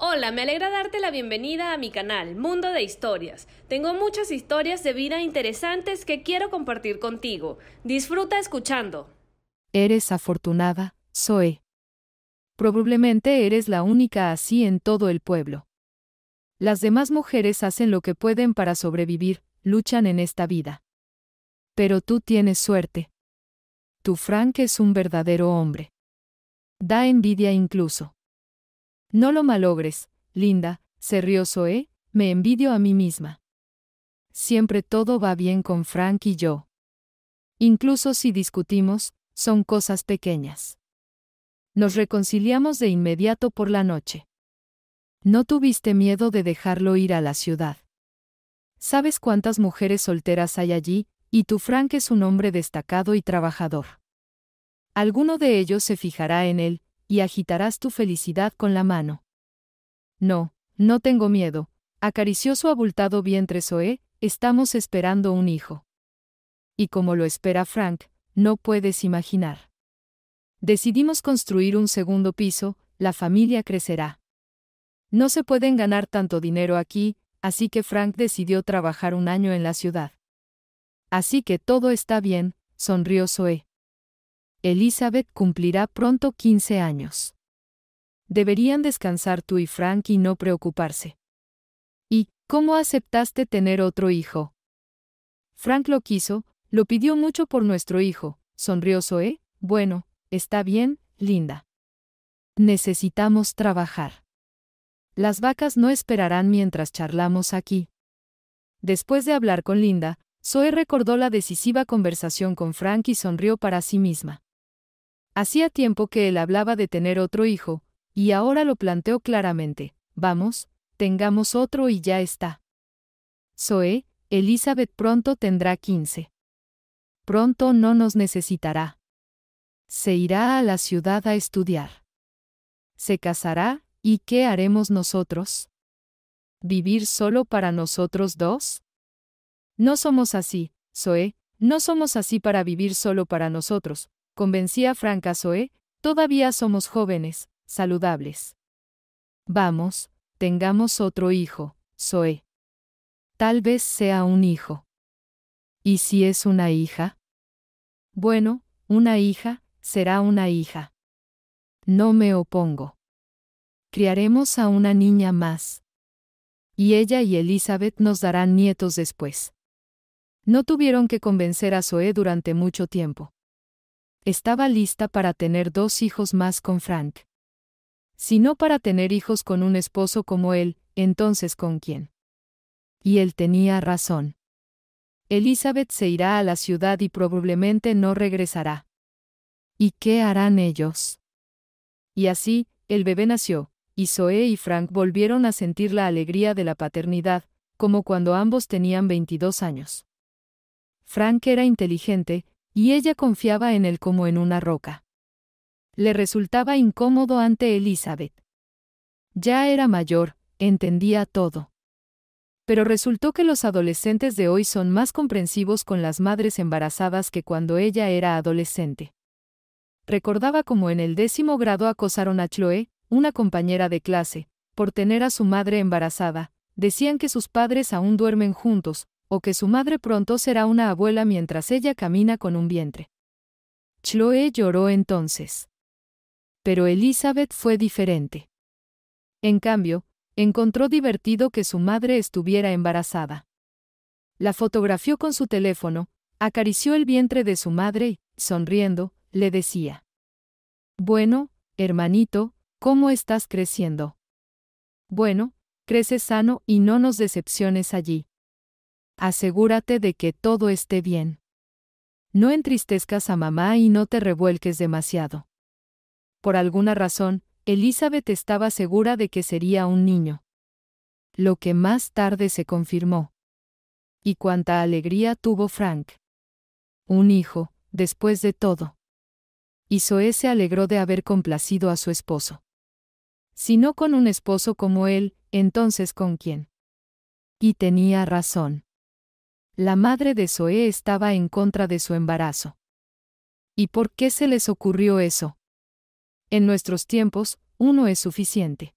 Hola, me alegra darte la bienvenida a mi canal, Mundo de Historias. Tengo muchas historias de vida interesantes que quiero compartir contigo. Disfruta escuchando. Eres afortunada, Zoe. Probablemente eres la única así en todo el pueblo. Las demás mujeres hacen lo que pueden para sobrevivir, luchan en esta vida. Pero tú tienes suerte. Tu Frank es un verdadero hombre. Da envidia incluso. No lo malogres, linda, se rió eh, me envidio a mí misma. Siempre todo va bien con Frank y yo. Incluso si discutimos, son cosas pequeñas. Nos reconciliamos de inmediato por la noche. No tuviste miedo de dejarlo ir a la ciudad. ¿Sabes cuántas mujeres solteras hay allí? Y tu Frank es un hombre destacado y trabajador. Alguno de ellos se fijará en él, y agitarás tu felicidad con la mano. No, no tengo miedo, acarició su abultado vientre Zoé, estamos esperando un hijo. Y como lo espera Frank, no puedes imaginar. Decidimos construir un segundo piso, la familia crecerá. No se pueden ganar tanto dinero aquí, así que Frank decidió trabajar un año en la ciudad. Así que todo está bien, sonrió Zoé. Elizabeth cumplirá pronto 15 años. Deberían descansar tú y Frank y no preocuparse. ¿Y cómo aceptaste tener otro hijo? Frank lo quiso, lo pidió mucho por nuestro hijo, sonrió Zoe. Bueno, está bien, linda. Necesitamos trabajar. Las vacas no esperarán mientras charlamos aquí. Después de hablar con Linda, Zoe recordó la decisiva conversación con Frank y sonrió para sí misma. Hacía tiempo que él hablaba de tener otro hijo, y ahora lo planteó claramente. Vamos, tengamos otro y ya está. Zoe, Elizabeth pronto tendrá 15. Pronto no nos necesitará. Se irá a la ciudad a estudiar. Se casará, ¿y qué haremos nosotros? ¿Vivir solo para nosotros dos? No somos así, Zoe, no somos así para vivir solo para nosotros, convencía Franca Zoe, todavía somos jóvenes, saludables. Vamos, tengamos otro hijo, Zoe. Tal vez sea un hijo. ¿Y si es una hija? Bueno, una hija, será una hija. No me opongo. Criaremos a una niña más. Y ella y Elizabeth nos darán nietos después. No tuvieron que convencer a Zoe durante mucho tiempo estaba lista para tener dos hijos más con Frank. Si no para tener hijos con un esposo como él, entonces con quién. Y él tenía razón. Elizabeth se irá a la ciudad y probablemente no regresará. ¿Y qué harán ellos? Y así, el bebé nació, y Zoé y Frank volvieron a sentir la alegría de la paternidad, como cuando ambos tenían 22 años. Frank era inteligente, y ella confiaba en él como en una roca. Le resultaba incómodo ante Elizabeth. Ya era mayor, entendía todo. Pero resultó que los adolescentes de hoy son más comprensivos con las madres embarazadas que cuando ella era adolescente. Recordaba cómo en el décimo grado acosaron a Chloe, una compañera de clase, por tener a su madre embarazada, decían que sus padres aún duermen juntos, o que su madre pronto será una abuela mientras ella camina con un vientre. Chloe lloró entonces. Pero Elizabeth fue diferente. En cambio, encontró divertido que su madre estuviera embarazada. La fotografió con su teléfono, acarició el vientre de su madre y, sonriendo, le decía. Bueno, hermanito, ¿cómo estás creciendo? Bueno, creces sano y no nos decepciones allí asegúrate de que todo esté bien. No entristezcas a mamá y no te revuelques demasiado. Por alguna razón, Elizabeth estaba segura de que sería un niño. Lo que más tarde se confirmó. Y cuánta alegría tuvo Frank. Un hijo, después de todo. Y Zoe se alegró de haber complacido a su esposo. Si no con un esposo como él, entonces con quién. Y tenía razón. La madre de Zoé estaba en contra de su embarazo. ¿Y por qué se les ocurrió eso? En nuestros tiempos, uno es suficiente.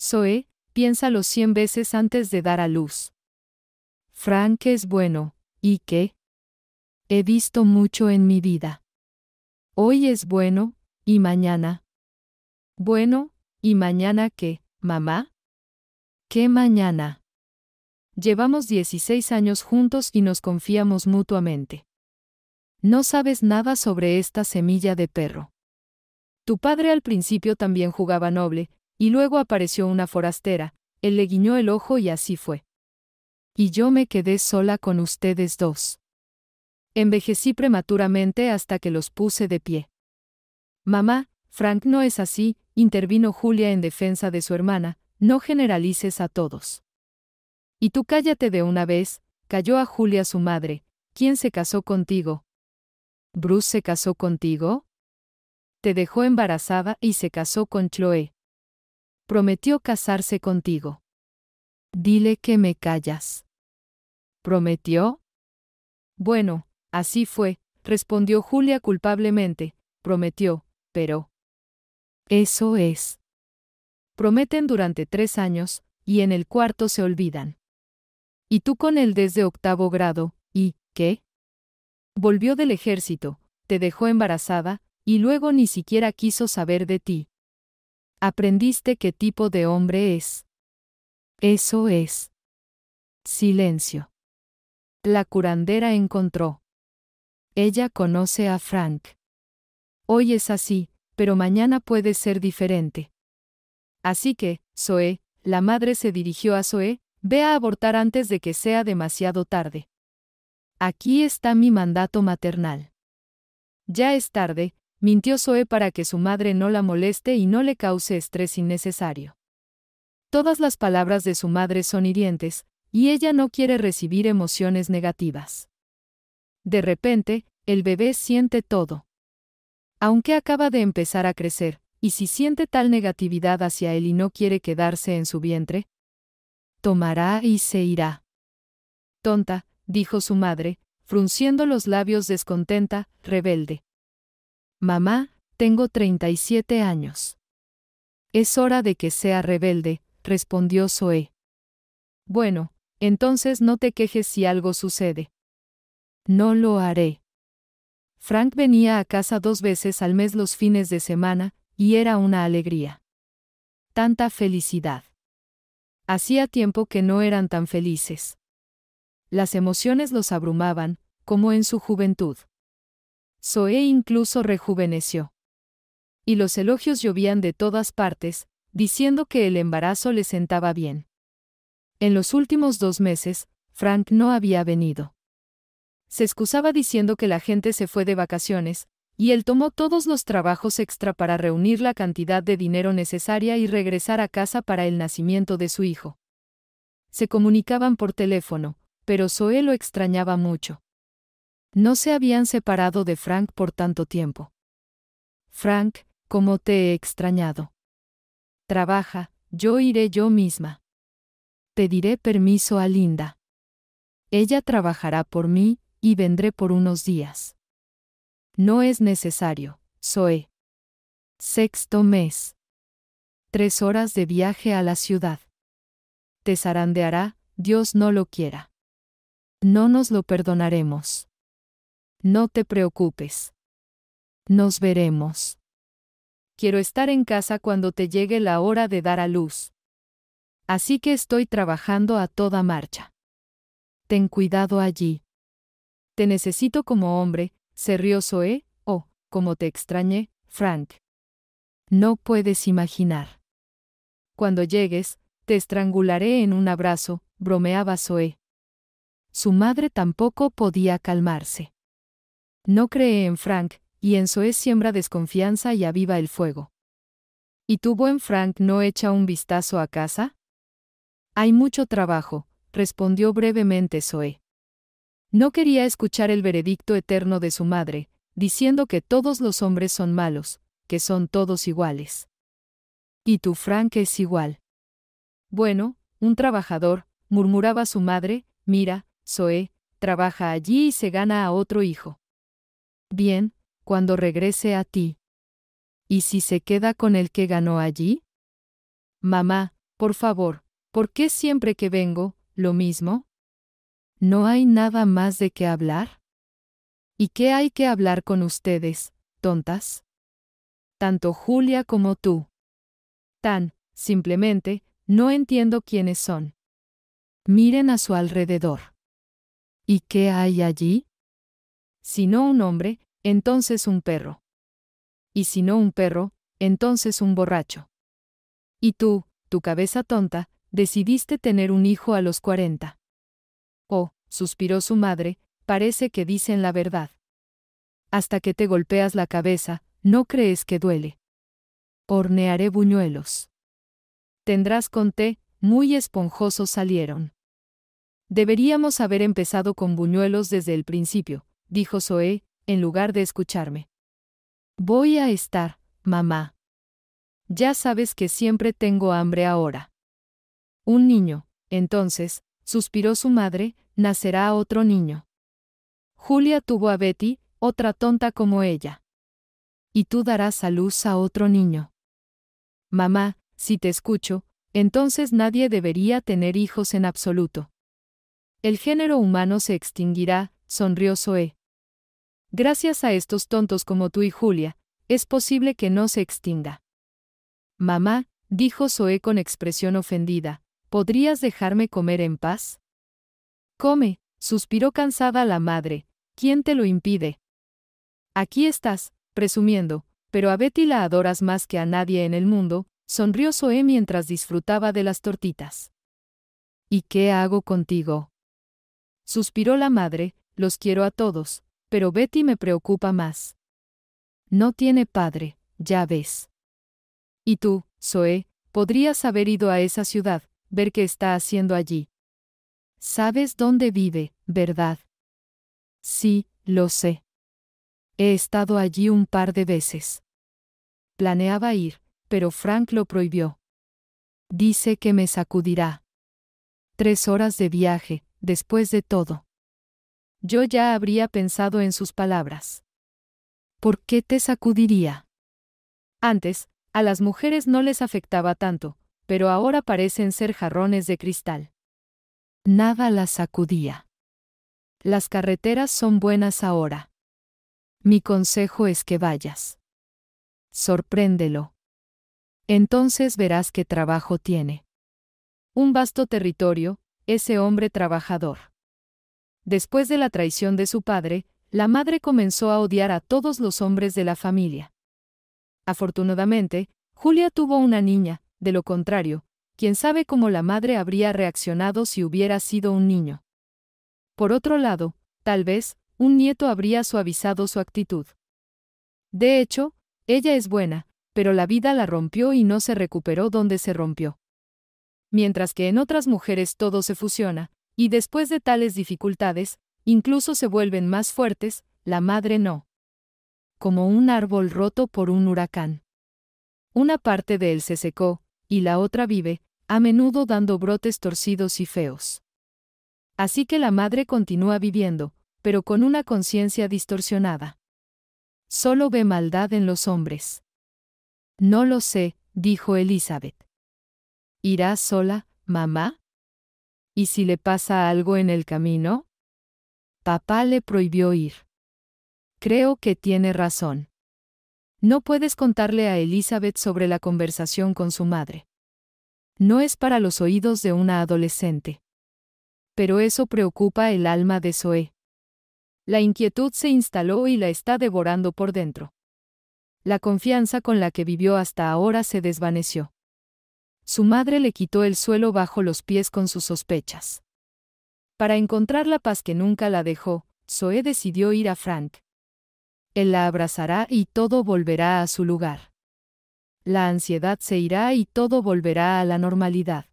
Zoé, piénsalo cien veces antes de dar a luz. Frank es bueno, ¿y qué? He visto mucho en mi vida. Hoy es bueno, y mañana. Bueno, ¿y mañana qué, mamá? ¿Qué mañana? Llevamos 16 años juntos y nos confiamos mutuamente. No sabes nada sobre esta semilla de perro. Tu padre al principio también jugaba noble, y luego apareció una forastera, él le guiñó el ojo y así fue. Y yo me quedé sola con ustedes dos. Envejecí prematuramente hasta que los puse de pie. Mamá, Frank no es así, intervino Julia en defensa de su hermana, no generalices a todos. Y tú cállate de una vez, cayó a Julia su madre, ¿quién se casó contigo? ¿Bruce se casó contigo? Te dejó embarazada y se casó con Chloe. Prometió casarse contigo. Dile que me callas. ¿Prometió? Bueno, así fue, respondió Julia culpablemente, prometió, pero... Eso es. Prometen durante tres años, y en el cuarto se olvidan y tú con él desde octavo grado, y, ¿qué? Volvió del ejército, te dejó embarazada, y luego ni siquiera quiso saber de ti. Aprendiste qué tipo de hombre es. Eso es. Silencio. La curandera encontró. Ella conoce a Frank. Hoy es así, pero mañana puede ser diferente. Así que, Zoe, la madre se dirigió a Zoe, Ve a abortar antes de que sea demasiado tarde. Aquí está mi mandato maternal. Ya es tarde, mintió Zoe para que su madre no la moleste y no le cause estrés innecesario. Todas las palabras de su madre son hirientes, y ella no quiere recibir emociones negativas. De repente, el bebé siente todo. Aunque acaba de empezar a crecer, y si siente tal negatividad hacia él y no quiere quedarse en su vientre, tomará y se irá. Tonta, dijo su madre, frunciendo los labios descontenta, rebelde. Mamá, tengo 37 años. Es hora de que sea rebelde, respondió Zoé. Bueno, entonces no te quejes si algo sucede. No lo haré. Frank venía a casa dos veces al mes los fines de semana, y era una alegría. Tanta felicidad. Hacía tiempo que no eran tan felices. Las emociones los abrumaban, como en su juventud. Zoé incluso rejuveneció. Y los elogios llovían de todas partes, diciendo que el embarazo le sentaba bien. En los últimos dos meses, Frank no había venido. Se excusaba diciendo que la gente se fue de vacaciones, y él tomó todos los trabajos extra para reunir la cantidad de dinero necesaria y regresar a casa para el nacimiento de su hijo. Se comunicaban por teléfono, pero Zoe lo extrañaba mucho. No se habían separado de Frank por tanto tiempo. Frank, ¿cómo te he extrañado. Trabaja, yo iré yo misma. Pediré permiso a Linda. Ella trabajará por mí, y vendré por unos días. No es necesario, Zoe. Sexto mes. Tres horas de viaje a la ciudad. Te zarandeará, Dios no lo quiera. No nos lo perdonaremos. No te preocupes. Nos veremos. Quiero estar en casa cuando te llegue la hora de dar a luz. Así que estoy trabajando a toda marcha. Ten cuidado allí. Te necesito como hombre, se rió Zoe, ¿eh? oh, como te extrañé, Frank. No puedes imaginar. Cuando llegues, te estrangularé en un abrazo, bromeaba Zoé. Su madre tampoco podía calmarse. No cree en Frank, y en Zoé siembra desconfianza y aviva el fuego. ¿Y tu buen Frank no echa un vistazo a casa? Hay mucho trabajo, respondió brevemente Zoé. No quería escuchar el veredicto eterno de su madre, diciendo que todos los hombres son malos, que son todos iguales. Y tu Frank es igual. Bueno, un trabajador, murmuraba su madre, mira, Zoe, trabaja allí y se gana a otro hijo. Bien, cuando regrese a ti. ¿Y si se queda con el que ganó allí? Mamá, por favor, ¿por qué siempre que vengo, lo mismo? ¿No hay nada más de qué hablar? ¿Y qué hay que hablar con ustedes, tontas? Tanto Julia como tú. Tan, simplemente, no entiendo quiénes son. Miren a su alrededor. ¿Y qué hay allí? Si no un hombre, entonces un perro. Y si no un perro, entonces un borracho. Y tú, tu cabeza tonta, decidiste tener un hijo a los 40 suspiró su madre, parece que dicen la verdad. Hasta que te golpeas la cabeza, no crees que duele. Hornearé buñuelos. Tendrás con té, muy esponjosos salieron. Deberíamos haber empezado con buñuelos desde el principio, dijo Zoé, en lugar de escucharme. Voy a estar, mamá. Ya sabes que siempre tengo hambre ahora. Un niño, entonces, suspiró su madre, nacerá otro niño. Julia tuvo a Betty, otra tonta como ella. Y tú darás a luz a otro niño. Mamá, si te escucho, entonces nadie debería tener hijos en absoluto. El género humano se extinguirá, sonrió Zoe. Gracias a estos tontos como tú y Julia, es posible que no se extinga. Mamá, dijo Zoe con expresión ofendida, ¿Podrías dejarme comer en paz? Come, suspiró cansada la madre. ¿Quién te lo impide? Aquí estás, presumiendo, pero a Betty la adoras más que a nadie en el mundo, sonrió Zoe mientras disfrutaba de las tortitas. ¿Y qué hago contigo? Suspiró la madre, los quiero a todos, pero Betty me preocupa más. No tiene padre, ya ves. Y tú, Zoé podrías haber ido a esa ciudad, ver qué está haciendo allí. Sabes dónde vive, ¿verdad? Sí, lo sé. He estado allí un par de veces. Planeaba ir, pero Frank lo prohibió. Dice que me sacudirá. Tres horas de viaje, después de todo. Yo ya habría pensado en sus palabras. ¿Por qué te sacudiría? Antes, a las mujeres no les afectaba tanto, pero ahora parecen ser jarrones de cristal. Nada las sacudía. Las carreteras son buenas ahora. Mi consejo es que vayas. Sorpréndelo. Entonces verás qué trabajo tiene. Un vasto territorio, ese hombre trabajador. Después de la traición de su padre, la madre comenzó a odiar a todos los hombres de la familia. Afortunadamente, Julia tuvo una niña, de lo contrario, quién sabe cómo la madre habría reaccionado si hubiera sido un niño. Por otro lado, tal vez, un nieto habría suavizado su actitud. De hecho, ella es buena, pero la vida la rompió y no se recuperó donde se rompió. Mientras que en otras mujeres todo se fusiona, y después de tales dificultades, incluso se vuelven más fuertes, la madre no. Como un árbol roto por un huracán. Una parte de él se secó, y la otra vive, a menudo dando brotes torcidos y feos. Así que la madre continúa viviendo, pero con una conciencia distorsionada. Solo ve maldad en los hombres. No lo sé, dijo Elizabeth. ¿Irá sola, mamá? ¿Y si le pasa algo en el camino? Papá le prohibió ir. Creo que tiene razón. No puedes contarle a Elizabeth sobre la conversación con su madre. No es para los oídos de una adolescente. Pero eso preocupa el alma de Zoe. La inquietud se instaló y la está devorando por dentro. La confianza con la que vivió hasta ahora se desvaneció. Su madre le quitó el suelo bajo los pies con sus sospechas. Para encontrar la paz que nunca la dejó, Zoe decidió ir a Frank. Él la abrazará y todo volverá a su lugar. La ansiedad se irá y todo volverá a la normalidad.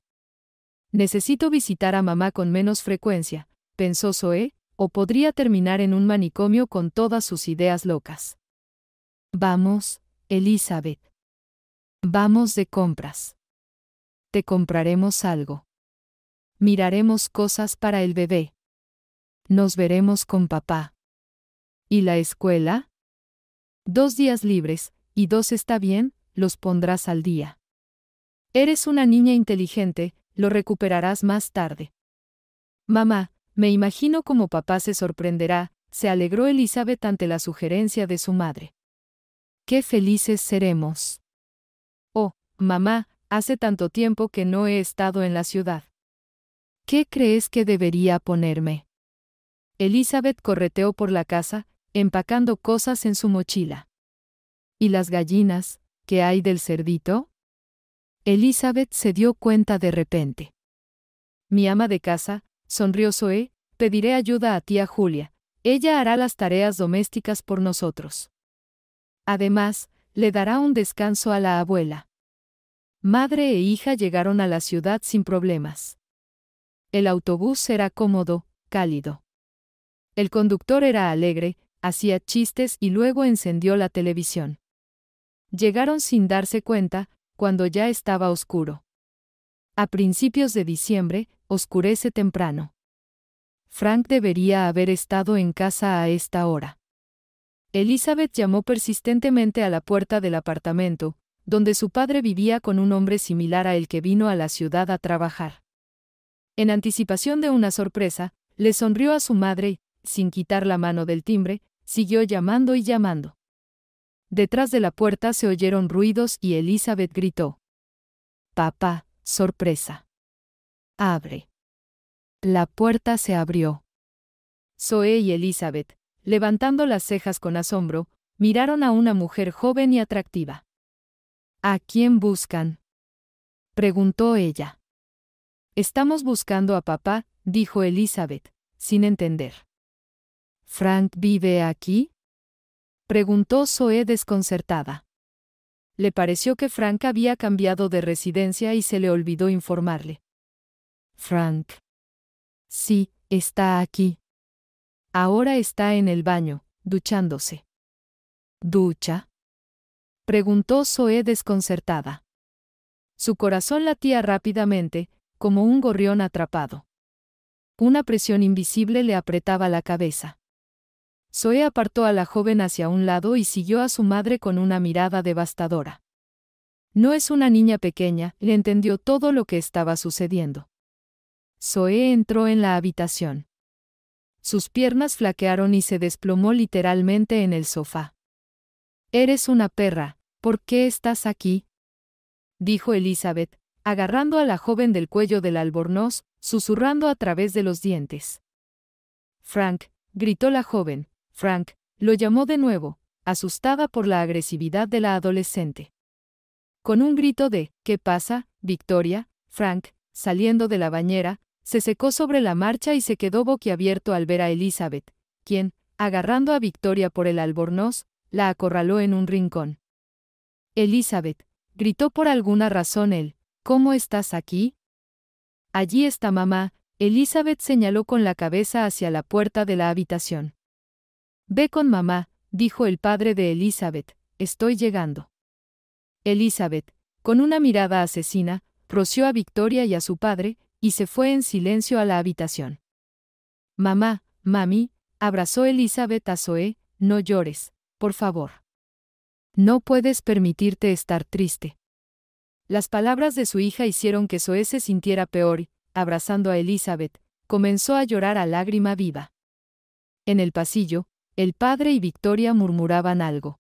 Necesito visitar a mamá con menos frecuencia, pensó Zoe, o podría terminar en un manicomio con todas sus ideas locas. Vamos, Elizabeth. Vamos de compras. Te compraremos algo. Miraremos cosas para el bebé. Nos veremos con papá. ¿Y la escuela? Dos días libres, y dos está bien, los pondrás al día. Eres una niña inteligente, lo recuperarás más tarde. Mamá, me imagino como papá se sorprenderá, se alegró Elizabeth ante la sugerencia de su madre. ¡Qué felices seremos! Oh, mamá, hace tanto tiempo que no he estado en la ciudad. ¿Qué crees que debería ponerme? Elizabeth correteó por la casa, empacando cosas en su mochila. ¿Y las gallinas, qué hay del cerdito? Elizabeth se dio cuenta de repente. Mi ama de casa, sonrió Zoe, pediré ayuda a tía Julia. Ella hará las tareas domésticas por nosotros. Además, le dará un descanso a la abuela. Madre e hija llegaron a la ciudad sin problemas. El autobús era cómodo, cálido. El conductor era alegre, hacía chistes y luego encendió la televisión. Llegaron sin darse cuenta, cuando ya estaba oscuro. A principios de diciembre, oscurece temprano. Frank debería haber estado en casa a esta hora. Elizabeth llamó persistentemente a la puerta del apartamento, donde su padre vivía con un hombre similar a el que vino a la ciudad a trabajar. En anticipación de una sorpresa, le sonrió a su madre sin quitar la mano del timbre, siguió llamando y llamando. Detrás de la puerta se oyeron ruidos y Elizabeth gritó. Papá, sorpresa. Abre. La puerta se abrió. Zoe y Elizabeth, levantando las cejas con asombro, miraron a una mujer joven y atractiva. ¿A quién buscan? preguntó ella. Estamos buscando a papá, dijo Elizabeth, sin entender. ¿Frank vive aquí? Preguntó Zoe desconcertada. Le pareció que Frank había cambiado de residencia y se le olvidó informarle. Frank. Sí, está aquí. Ahora está en el baño, duchándose. ¿Ducha? Preguntó Zoe desconcertada. Su corazón latía rápidamente, como un gorrión atrapado. Una presión invisible le apretaba la cabeza. Zoe apartó a la joven hacia un lado y siguió a su madre con una mirada devastadora. No es una niña pequeña, le entendió todo lo que estaba sucediendo. Zoe entró en la habitación. Sus piernas flaquearon y se desplomó literalmente en el sofá. Eres una perra, ¿por qué estás aquí? dijo Elizabeth, agarrando a la joven del cuello del albornoz, susurrando a través de los dientes. Frank, gritó la joven, Frank, lo llamó de nuevo, asustada por la agresividad de la adolescente. Con un grito de, ¿qué pasa, Victoria? Frank, saliendo de la bañera, se secó sobre la marcha y se quedó boquiabierto al ver a Elizabeth, quien, agarrando a Victoria por el albornoz, la acorraló en un rincón. Elizabeth, gritó por alguna razón él, ¿cómo estás aquí? Allí está mamá, Elizabeth señaló con la cabeza hacia la puerta de la habitación. Ve con mamá, dijo el padre de Elizabeth, estoy llegando. Elizabeth, con una mirada asesina, roció a Victoria y a su padre, y se fue en silencio a la habitación. Mamá, mami, abrazó Elizabeth a Zoe, no llores, por favor. No puedes permitirte estar triste. Las palabras de su hija hicieron que Zoe se sintiera peor y, abrazando a Elizabeth, comenzó a llorar a lágrima viva. En el pasillo, el padre y Victoria murmuraban algo.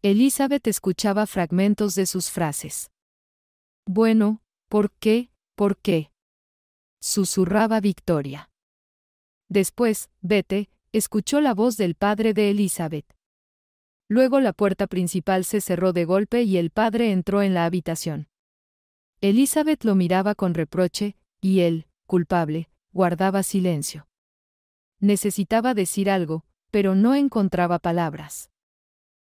Elizabeth escuchaba fragmentos de sus frases. Bueno, ¿por qué? ¿Por qué? susurraba Victoria. Después, vete, escuchó la voz del padre de Elizabeth. Luego la puerta principal se cerró de golpe y el padre entró en la habitación. Elizabeth lo miraba con reproche, y él, culpable, guardaba silencio. Necesitaba decir algo, pero no encontraba palabras.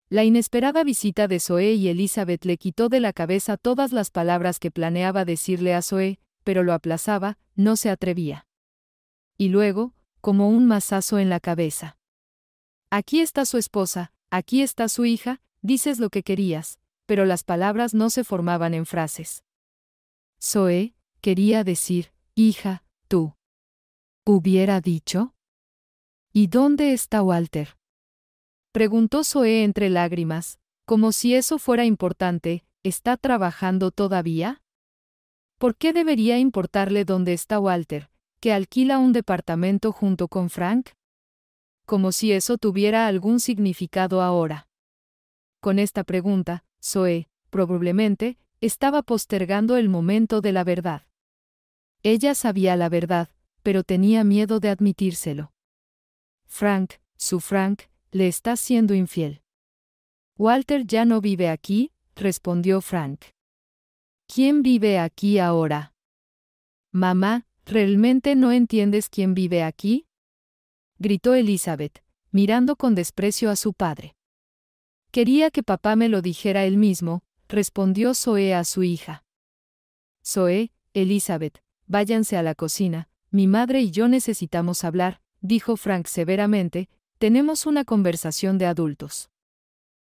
La inesperada visita de Zoé y Elizabeth le quitó de la cabeza todas las palabras que planeaba decirle a Zoé, pero lo aplazaba, no se atrevía. Y luego, como un mazazo en la cabeza. Aquí está su esposa, aquí está su hija, dices lo que querías, pero las palabras no se formaban en frases. Zoé quería decir, hija, tú. ¿Hubiera dicho? ¿Y dónde está Walter? Preguntó Zoe entre lágrimas, como si eso fuera importante, ¿está trabajando todavía? ¿Por qué debería importarle dónde está Walter, que alquila un departamento junto con Frank? Como si eso tuviera algún significado ahora. Con esta pregunta, Zoe, probablemente, estaba postergando el momento de la verdad. Ella sabía la verdad, pero tenía miedo de admitírselo. Frank, su Frank, le está siendo infiel. Walter ya no vive aquí, respondió Frank. ¿Quién vive aquí ahora? Mamá, ¿realmente no entiendes quién vive aquí? gritó Elizabeth, mirando con desprecio a su padre. Quería que papá me lo dijera él mismo, respondió Zoe a su hija. Zoe, Elizabeth, váyanse a la cocina, mi madre y yo necesitamos hablar, dijo Frank severamente, tenemos una conversación de adultos.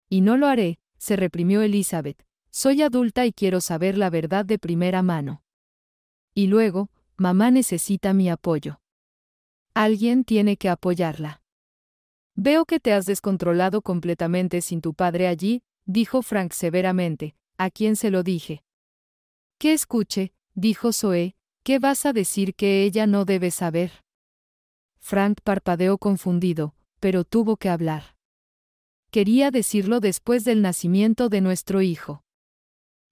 Y no lo haré, se reprimió Elizabeth, soy adulta y quiero saber la verdad de primera mano. Y luego, mamá necesita mi apoyo. Alguien tiene que apoyarla. Veo que te has descontrolado completamente sin tu padre allí, dijo Frank severamente, ¿a quién se lo dije? Que escuche, dijo Zoe, ¿qué vas a decir que ella no debe saber? Frank parpadeó confundido, pero tuvo que hablar. Quería decirlo después del nacimiento de nuestro hijo.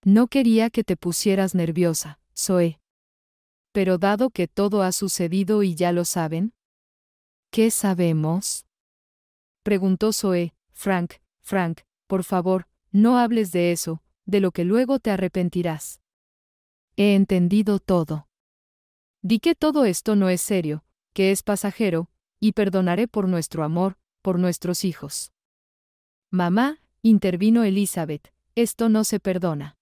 No quería que te pusieras nerviosa, Zoe. Pero dado que todo ha sucedido y ya lo saben. ¿Qué sabemos? Preguntó Zoe, Frank, Frank, por favor, no hables de eso, de lo que luego te arrepentirás. He entendido todo. Di que todo esto no es serio, que es pasajero, y perdonaré por nuestro amor, por nuestros hijos. Mamá, intervino Elizabeth, esto no se perdona.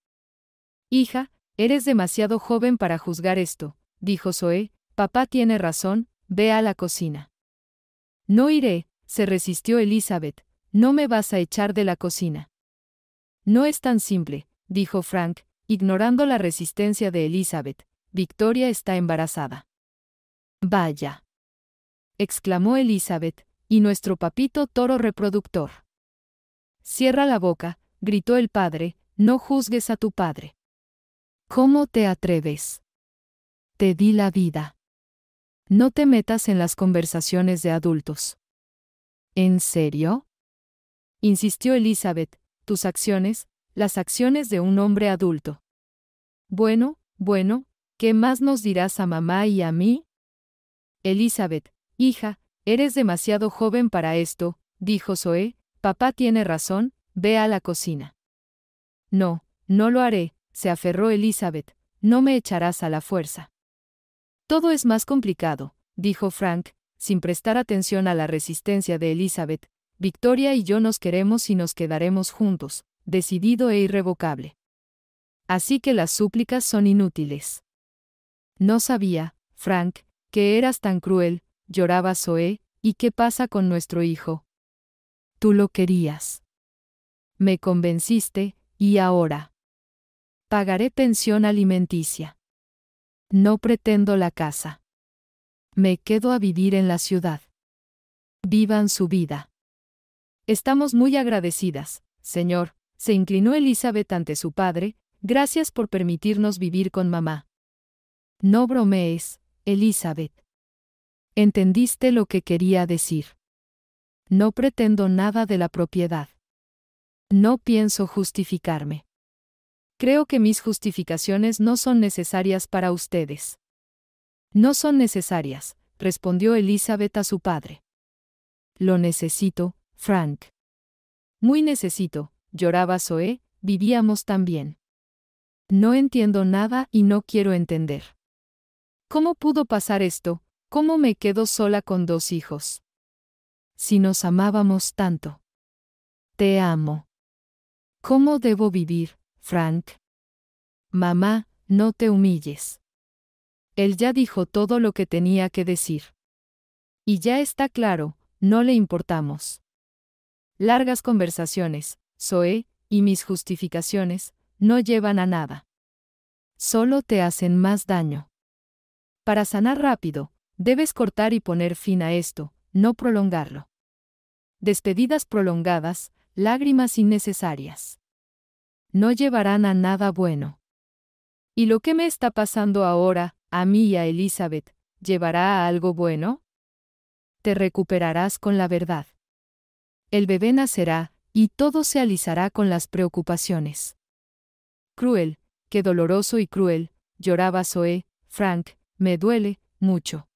Hija, eres demasiado joven para juzgar esto, dijo Zoé, papá tiene razón, ve a la cocina. No iré, se resistió Elizabeth, no me vas a echar de la cocina. No es tan simple, dijo Frank, ignorando la resistencia de Elizabeth, Victoria está embarazada. Vaya. exclamó Elizabeth, y nuestro papito toro reproductor. Cierra la boca, gritó el padre, no juzgues a tu padre. ¿Cómo te atreves? Te di la vida. No te metas en las conversaciones de adultos. ¿En serio? insistió Elizabeth, tus acciones, las acciones de un hombre adulto. Bueno, bueno, ¿qué más nos dirás a mamá y a mí? Elizabeth, hija, eres demasiado joven para esto, dijo Zoé. papá tiene razón, ve a la cocina. No, no lo haré, se aferró Elizabeth, no me echarás a la fuerza. Todo es más complicado, dijo Frank, sin prestar atención a la resistencia de Elizabeth, Victoria y yo nos queremos y nos quedaremos juntos, decidido e irrevocable. Así que las súplicas son inútiles. No sabía, Frank, que eras tan cruel, lloraba Zoé, ¿y qué pasa con nuestro hijo? Tú lo querías. Me convenciste, y ahora. Pagaré pensión alimenticia. No pretendo la casa. Me quedo a vivir en la ciudad. Vivan su vida. Estamos muy agradecidas, señor, se inclinó Elizabeth ante su padre, gracias por permitirnos vivir con mamá. No bromees, Elizabeth. Entendiste lo que quería decir. No pretendo nada de la propiedad. No pienso justificarme. Creo que mis justificaciones no son necesarias para ustedes. No son necesarias, respondió Elizabeth a su padre. Lo necesito, Frank. Muy necesito, lloraba Zoe, vivíamos también No entiendo nada y no quiero entender. ¿Cómo pudo pasar esto? ¿Cómo me quedo sola con dos hijos? Si nos amábamos tanto. Te amo. ¿Cómo debo vivir, Frank? Mamá, no te humilles. Él ya dijo todo lo que tenía que decir. Y ya está claro, no le importamos. Largas conversaciones, Zoe, y mis justificaciones, no llevan a nada. Solo te hacen más daño. Para sanar rápido, debes cortar y poner fin a esto, no prolongarlo. Despedidas prolongadas, lágrimas innecesarias. No llevarán a nada bueno. ¿Y lo que me está pasando ahora, a mí y a Elizabeth, llevará a algo bueno? Te recuperarás con la verdad. El bebé nacerá, y todo se alisará con las preocupaciones. Cruel, qué doloroso y cruel, lloraba Zoe, Frank, me duele, mucho.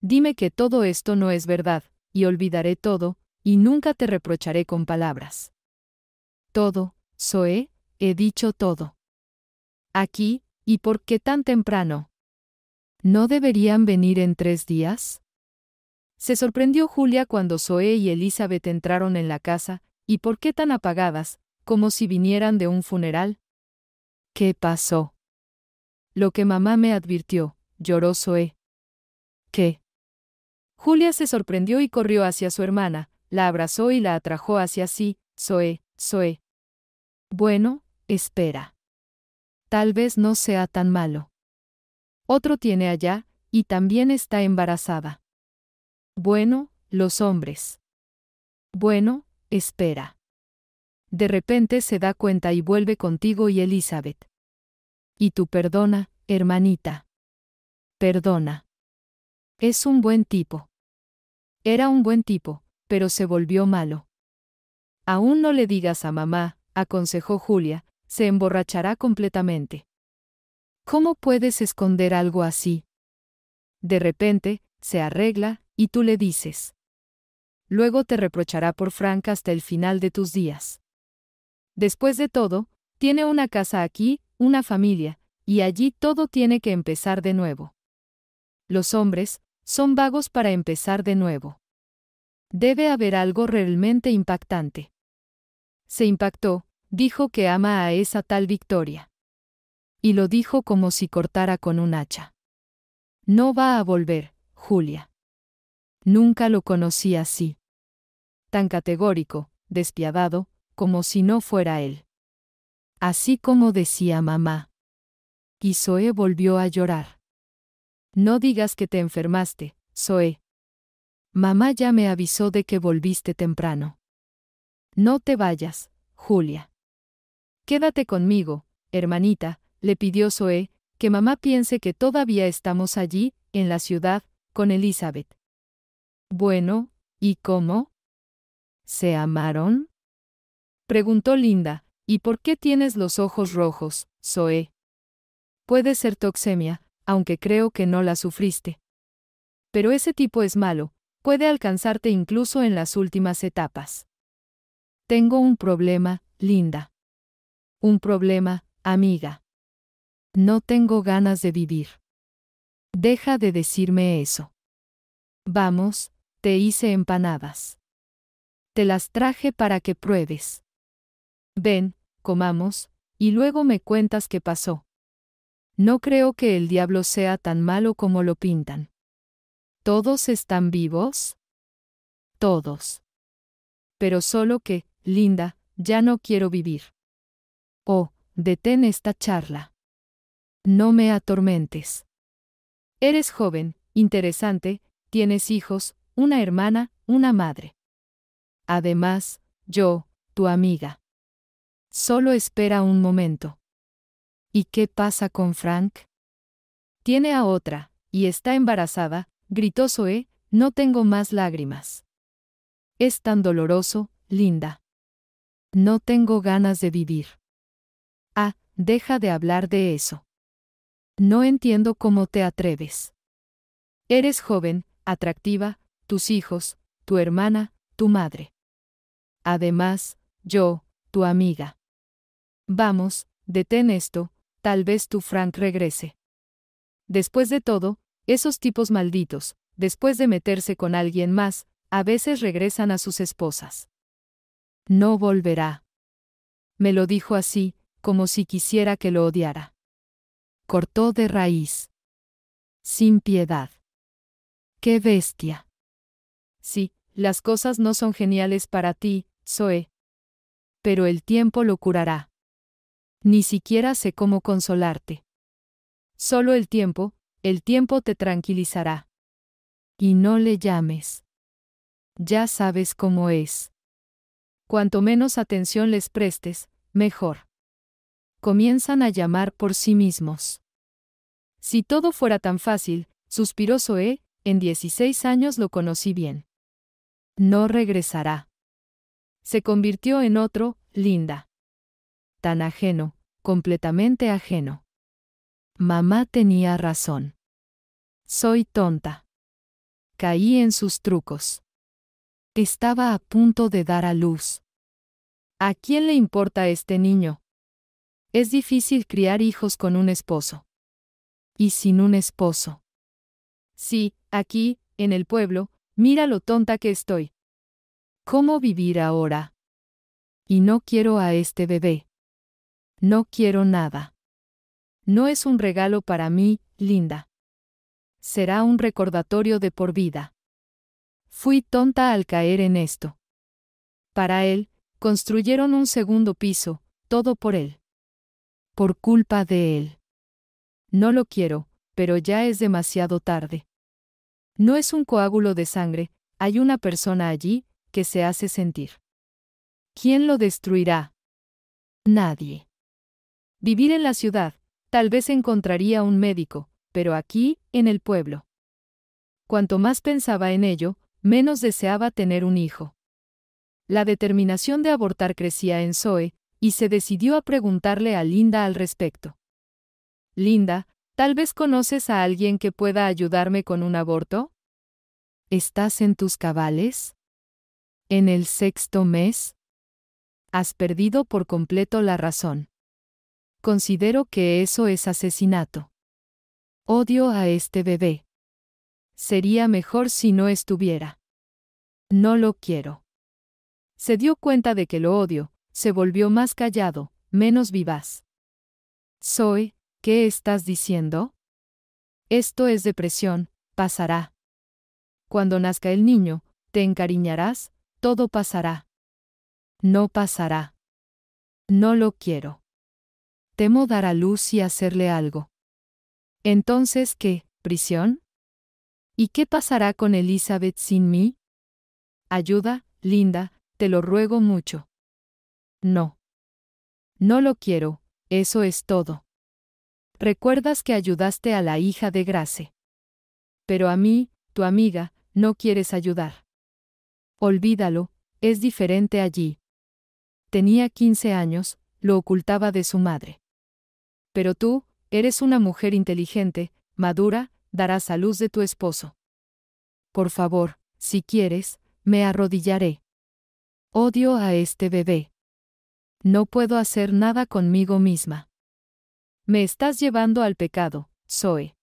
Dime que todo esto no es verdad, y olvidaré todo, y nunca te reprocharé con palabras. Todo, Zoé, he dicho todo. Aquí, ¿y por qué tan temprano? ¿No deberían venir en tres días? Se sorprendió Julia cuando Zoé y Elizabeth entraron en la casa, ¿y por qué tan apagadas, como si vinieran de un funeral? ¿Qué pasó? Lo que mamá me advirtió, lloró Zoe. ¿Qué? Julia se sorprendió y corrió hacia su hermana, la abrazó y la atrajo hacia sí, Zoe, Zoe. Bueno, espera. Tal vez no sea tan malo. Otro tiene allá, y también está embarazada. Bueno, los hombres. Bueno, espera. De repente se da cuenta y vuelve contigo y Elizabeth. Y tú perdona, hermanita. Perdona. Es un buen tipo. Era un buen tipo, pero se volvió malo. Aún no le digas a mamá, aconsejó Julia, se emborrachará completamente. ¿Cómo puedes esconder algo así? De repente, se arregla, y tú le dices. Luego te reprochará por Frank hasta el final de tus días. Después de todo, tiene una casa aquí, una familia, y allí todo tiene que empezar de nuevo los hombres, son vagos para empezar de nuevo. Debe haber algo realmente impactante. Se impactó, dijo que ama a esa tal Victoria. Y lo dijo como si cortara con un hacha. No va a volver, Julia. Nunca lo conocí así. Tan categórico, despiadado, como si no fuera él. Así como decía mamá. Y Zoe volvió a llorar. No digas que te enfermaste, Zoe. Mamá ya me avisó de que volviste temprano. No te vayas, Julia. Quédate conmigo, hermanita, le pidió Zoe, que mamá piense que todavía estamos allí, en la ciudad, con Elizabeth. Bueno, ¿y cómo? ¿Se amaron? Preguntó Linda, ¿y por qué tienes los ojos rojos, Zoe? Puede ser toxemia, aunque creo que no la sufriste. Pero ese tipo es malo, puede alcanzarte incluso en las últimas etapas. Tengo un problema, linda. Un problema, amiga. No tengo ganas de vivir. Deja de decirme eso. Vamos, te hice empanadas. Te las traje para que pruebes. Ven, comamos, y luego me cuentas qué pasó. No creo que el diablo sea tan malo como lo pintan. ¿Todos están vivos? Todos. Pero solo que, Linda, ya no quiero vivir. Oh, detén esta charla. No me atormentes. Eres joven, interesante, tienes hijos, una hermana, una madre. Además, yo, tu amiga. Solo espera un momento. ¿Y qué pasa con Frank? Tiene a otra, y está embarazada, gritó Zoe, ¿eh? no tengo más lágrimas. Es tan doloroso, Linda. No tengo ganas de vivir. Ah, deja de hablar de eso. No entiendo cómo te atreves. Eres joven, atractiva, tus hijos, tu hermana, tu madre. Además, yo, tu amiga. Vamos, detén esto, tal vez tu Frank regrese. Después de todo, esos tipos malditos, después de meterse con alguien más, a veces regresan a sus esposas. No volverá. Me lo dijo así, como si quisiera que lo odiara. Cortó de raíz. Sin piedad. ¡Qué bestia! Sí, las cosas no son geniales para ti, Zoe. Pero el tiempo lo curará. Ni siquiera sé cómo consolarte. Solo el tiempo, el tiempo te tranquilizará. Y no le llames. Ya sabes cómo es. Cuanto menos atención les prestes, mejor. Comienzan a llamar por sí mismos. Si todo fuera tan fácil, suspiró Zoé, en 16 años lo conocí bien. No regresará. Se convirtió en otro, linda tan ajeno, completamente ajeno. Mamá tenía razón. Soy tonta. Caí en sus trucos. Estaba a punto de dar a luz. ¿A quién le importa este niño? Es difícil criar hijos con un esposo. Y sin un esposo. Sí, aquí, en el pueblo, mira lo tonta que estoy. ¿Cómo vivir ahora? Y no quiero a este bebé. No quiero nada. No es un regalo para mí, Linda. Será un recordatorio de por vida. Fui tonta al caer en esto. Para él, construyeron un segundo piso, todo por él. Por culpa de él. No lo quiero, pero ya es demasiado tarde. No es un coágulo de sangre, hay una persona allí, que se hace sentir. ¿Quién lo destruirá? Nadie. Vivir en la ciudad, tal vez encontraría un médico, pero aquí, en el pueblo. Cuanto más pensaba en ello, menos deseaba tener un hijo. La determinación de abortar crecía en Zoe, y se decidió a preguntarle a Linda al respecto. Linda, tal vez conoces a alguien que pueda ayudarme con un aborto? ¿Estás en tus cabales? ¿En el sexto mes? Has perdido por completo la razón. Considero que eso es asesinato. Odio a este bebé. Sería mejor si no estuviera. No lo quiero. Se dio cuenta de que lo odio, se volvió más callado, menos vivaz. Soy. ¿qué estás diciendo? Esto es depresión, pasará. Cuando nazca el niño, te encariñarás, todo pasará. No pasará. No lo quiero. Temo dar a luz y hacerle algo. Entonces, ¿qué? ¿Prisión? ¿Y qué pasará con Elizabeth sin mí? Ayuda, Linda, te lo ruego mucho. No. No lo quiero, eso es todo. Recuerdas que ayudaste a la hija de Grace. Pero a mí, tu amiga, no quieres ayudar. Olvídalo, es diferente allí. Tenía 15 años, lo ocultaba de su madre. Pero tú, eres una mujer inteligente, madura, darás a luz de tu esposo. Por favor, si quieres, me arrodillaré. Odio a este bebé. No puedo hacer nada conmigo misma. Me estás llevando al pecado, Zoe.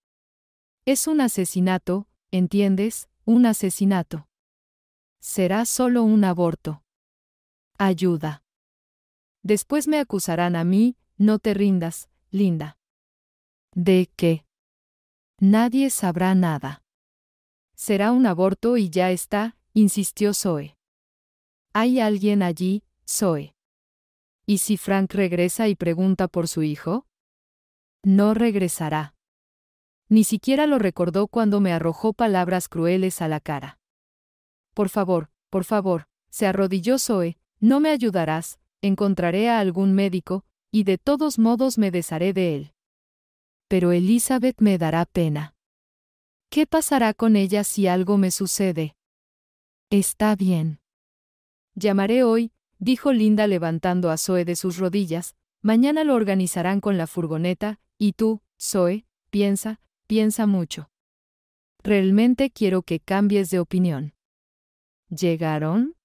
Es un asesinato, ¿entiendes? Un asesinato. Será solo un aborto. Ayuda. Después me acusarán a mí, no te rindas, linda. De qué?». nadie sabrá nada. Será un aborto y ya está, insistió Zoe. Hay alguien allí, Zoe. ¿Y si Frank regresa y pregunta por su hijo? No regresará. Ni siquiera lo recordó cuando me arrojó palabras crueles a la cara. Por favor, por favor, se arrodilló Zoe, no me ayudarás, encontraré a algún médico, y de todos modos me desharé de él. Pero Elizabeth me dará pena. ¿Qué pasará con ella si algo me sucede? Está bien. Llamaré hoy, dijo Linda levantando a Zoe de sus rodillas, mañana lo organizarán con la furgoneta, y tú, Zoe, piensa, piensa mucho. Realmente quiero que cambies de opinión. ¿Llegaron?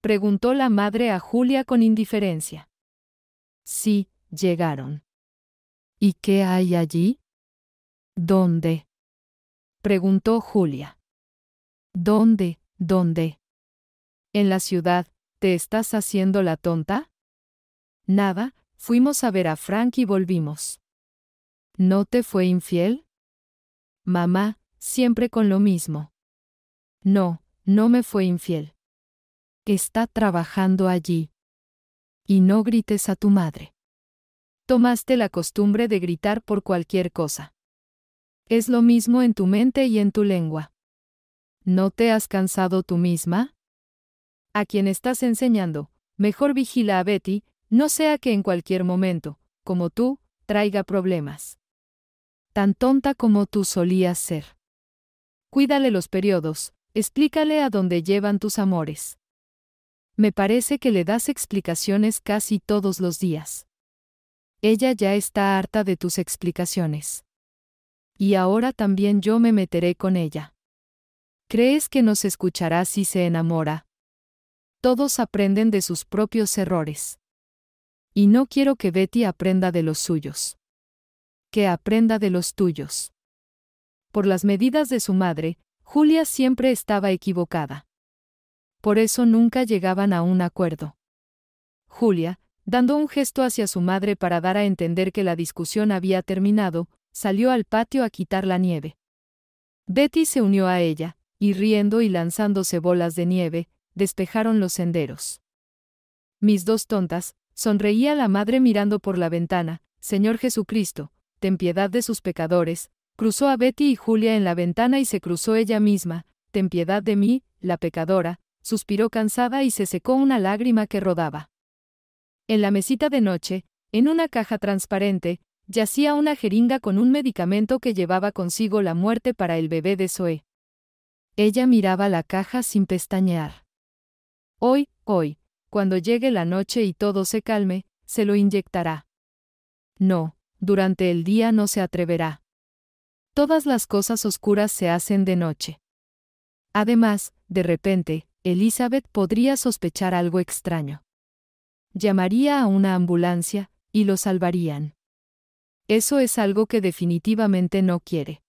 preguntó la madre a Julia con indiferencia. Sí, llegaron. ¿Y qué hay allí? ¿Dónde? preguntó Julia. ¿Dónde? ¿Dónde? En la ciudad, ¿te estás haciendo la tonta? Nada, fuimos a ver a Frank y volvimos. ¿No te fue infiel? Mamá, siempre con lo mismo. No, no me fue infiel. Está trabajando allí, y no grites a tu madre. Tomaste la costumbre de gritar por cualquier cosa. Es lo mismo en tu mente y en tu lengua. ¿No te has cansado tú misma? A quien estás enseñando, mejor vigila a Betty, no sea que en cualquier momento, como tú, traiga problemas. Tan tonta como tú solías ser. Cuídale los periodos, explícale a dónde llevan tus amores. Me parece que le das explicaciones casi todos los días. Ella ya está harta de tus explicaciones. Y ahora también yo me meteré con ella. ¿Crees que nos escuchará si se enamora? Todos aprenden de sus propios errores. Y no quiero que Betty aprenda de los suyos. Que aprenda de los tuyos. Por las medidas de su madre, Julia siempre estaba equivocada por eso nunca llegaban a un acuerdo. Julia, dando un gesto hacia su madre para dar a entender que la discusión había terminado, salió al patio a quitar la nieve. Betty se unió a ella, y riendo y lanzándose bolas de nieve, despejaron los senderos. Mis dos tontas, sonreía la madre mirando por la ventana, Señor Jesucristo, ten piedad de sus pecadores, cruzó a Betty y Julia en la ventana y se cruzó ella misma, ten piedad de mí, la pecadora, suspiró cansada y se secó una lágrima que rodaba. En la mesita de noche, en una caja transparente, yacía una jeringa con un medicamento que llevaba consigo la muerte para el bebé de Zoé. Ella miraba la caja sin pestañear. Hoy, hoy, cuando llegue la noche y todo se calme, se lo inyectará. No, durante el día no se atreverá. Todas las cosas oscuras se hacen de noche. Además, de repente, Elizabeth podría sospechar algo extraño. Llamaría a una ambulancia, y lo salvarían. Eso es algo que definitivamente no quiere.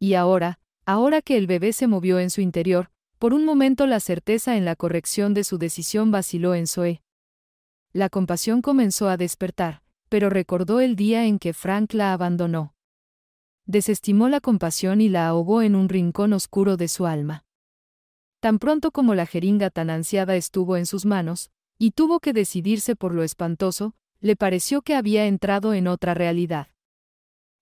Y ahora, ahora que el bebé se movió en su interior, por un momento la certeza en la corrección de su decisión vaciló en Zoe. La compasión comenzó a despertar, pero recordó el día en que Frank la abandonó. Desestimó la compasión y la ahogó en un rincón oscuro de su alma. Tan pronto como la jeringa tan ansiada estuvo en sus manos, y tuvo que decidirse por lo espantoso, le pareció que había entrado en otra realidad.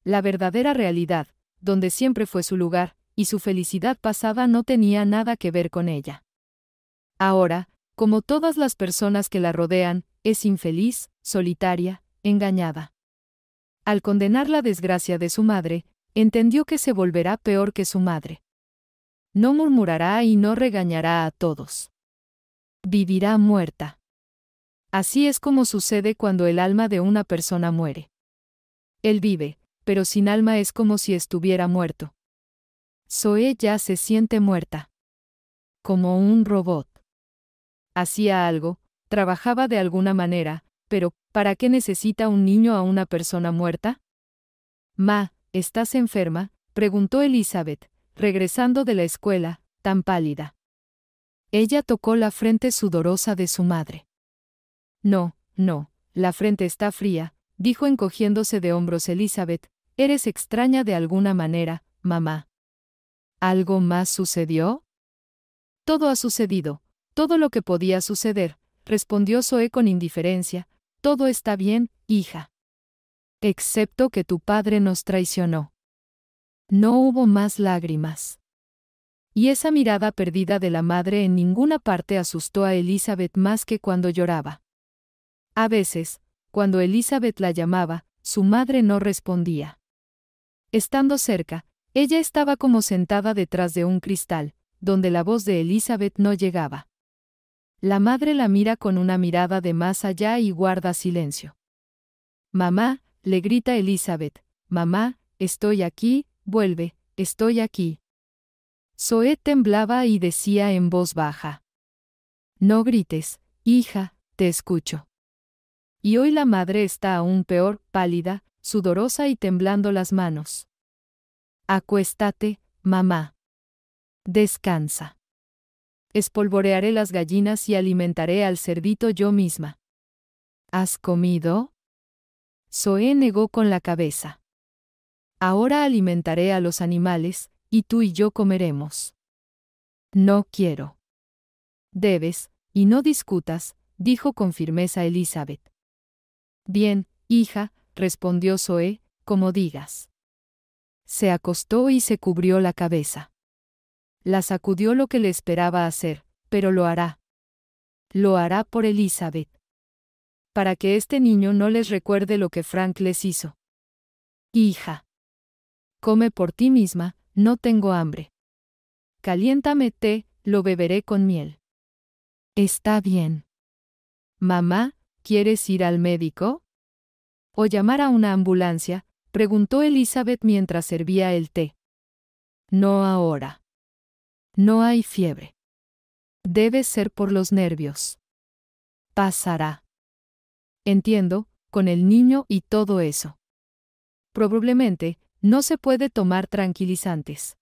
La verdadera realidad, donde siempre fue su lugar, y su felicidad pasada no tenía nada que ver con ella. Ahora, como todas las personas que la rodean, es infeliz, solitaria, engañada. Al condenar la desgracia de su madre, entendió que se volverá peor que su madre no murmurará y no regañará a todos. Vivirá muerta. Así es como sucede cuando el alma de una persona muere. Él vive, pero sin alma es como si estuviera muerto. Zoe ya se siente muerta. Como un robot. Hacía algo, trabajaba de alguna manera, pero, ¿para qué necesita un niño a una persona muerta? Ma, ¿estás enferma? preguntó Elizabeth, regresando de la escuela, tan pálida. Ella tocó la frente sudorosa de su madre. No, no, la frente está fría, dijo encogiéndose de hombros Elizabeth, eres extraña de alguna manera, mamá. ¿Algo más sucedió? Todo ha sucedido, todo lo que podía suceder, respondió Zoe con indiferencia, todo está bien, hija. Excepto que tu padre nos traicionó. No hubo más lágrimas. Y esa mirada perdida de la madre en ninguna parte asustó a Elizabeth más que cuando lloraba. A veces, cuando Elizabeth la llamaba, su madre no respondía. Estando cerca, ella estaba como sentada detrás de un cristal, donde la voz de Elizabeth no llegaba. La madre la mira con una mirada de más allá y guarda silencio. Mamá, le grita Elizabeth, mamá, estoy aquí, vuelve, estoy aquí. Zoé temblaba y decía en voz baja. No grites, hija, te escucho. Y hoy la madre está aún peor, pálida, sudorosa y temblando las manos. Acuéstate, mamá. Descansa. Espolvorearé las gallinas y alimentaré al cerdito yo misma. ¿Has comido? Zoé negó con la cabeza. Ahora alimentaré a los animales, y tú y yo comeremos. No quiero. Debes, y no discutas, dijo con firmeza Elizabeth. Bien, hija, respondió Zoé, como digas. Se acostó y se cubrió la cabeza. La sacudió lo que le esperaba hacer, pero lo hará. Lo hará por Elizabeth. Para que este niño no les recuerde lo que Frank les hizo. Hija. Come por ti misma, no tengo hambre. Caliéntame té, lo beberé con miel. Está bien. Mamá, ¿quieres ir al médico? ¿O llamar a una ambulancia? preguntó Elizabeth mientras servía el té. No ahora. No hay fiebre. Debe ser por los nervios. Pasará. Entiendo, con el niño y todo eso. Probablemente, no se puede tomar tranquilizantes.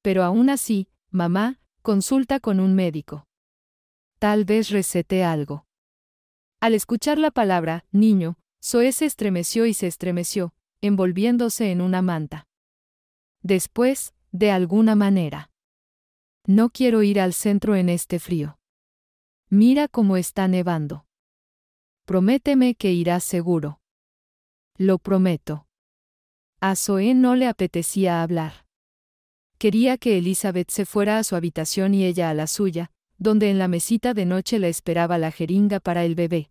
Pero aún así, mamá, consulta con un médico. Tal vez recete algo. Al escuchar la palabra, niño, Zoé se estremeció y se estremeció, envolviéndose en una manta. Después, de alguna manera. No quiero ir al centro en este frío. Mira cómo está nevando. Prométeme que irás seguro. Lo prometo. A Zoé no le apetecía hablar. Quería que Elizabeth se fuera a su habitación y ella a la suya, donde en la mesita de noche la esperaba la jeringa para el bebé.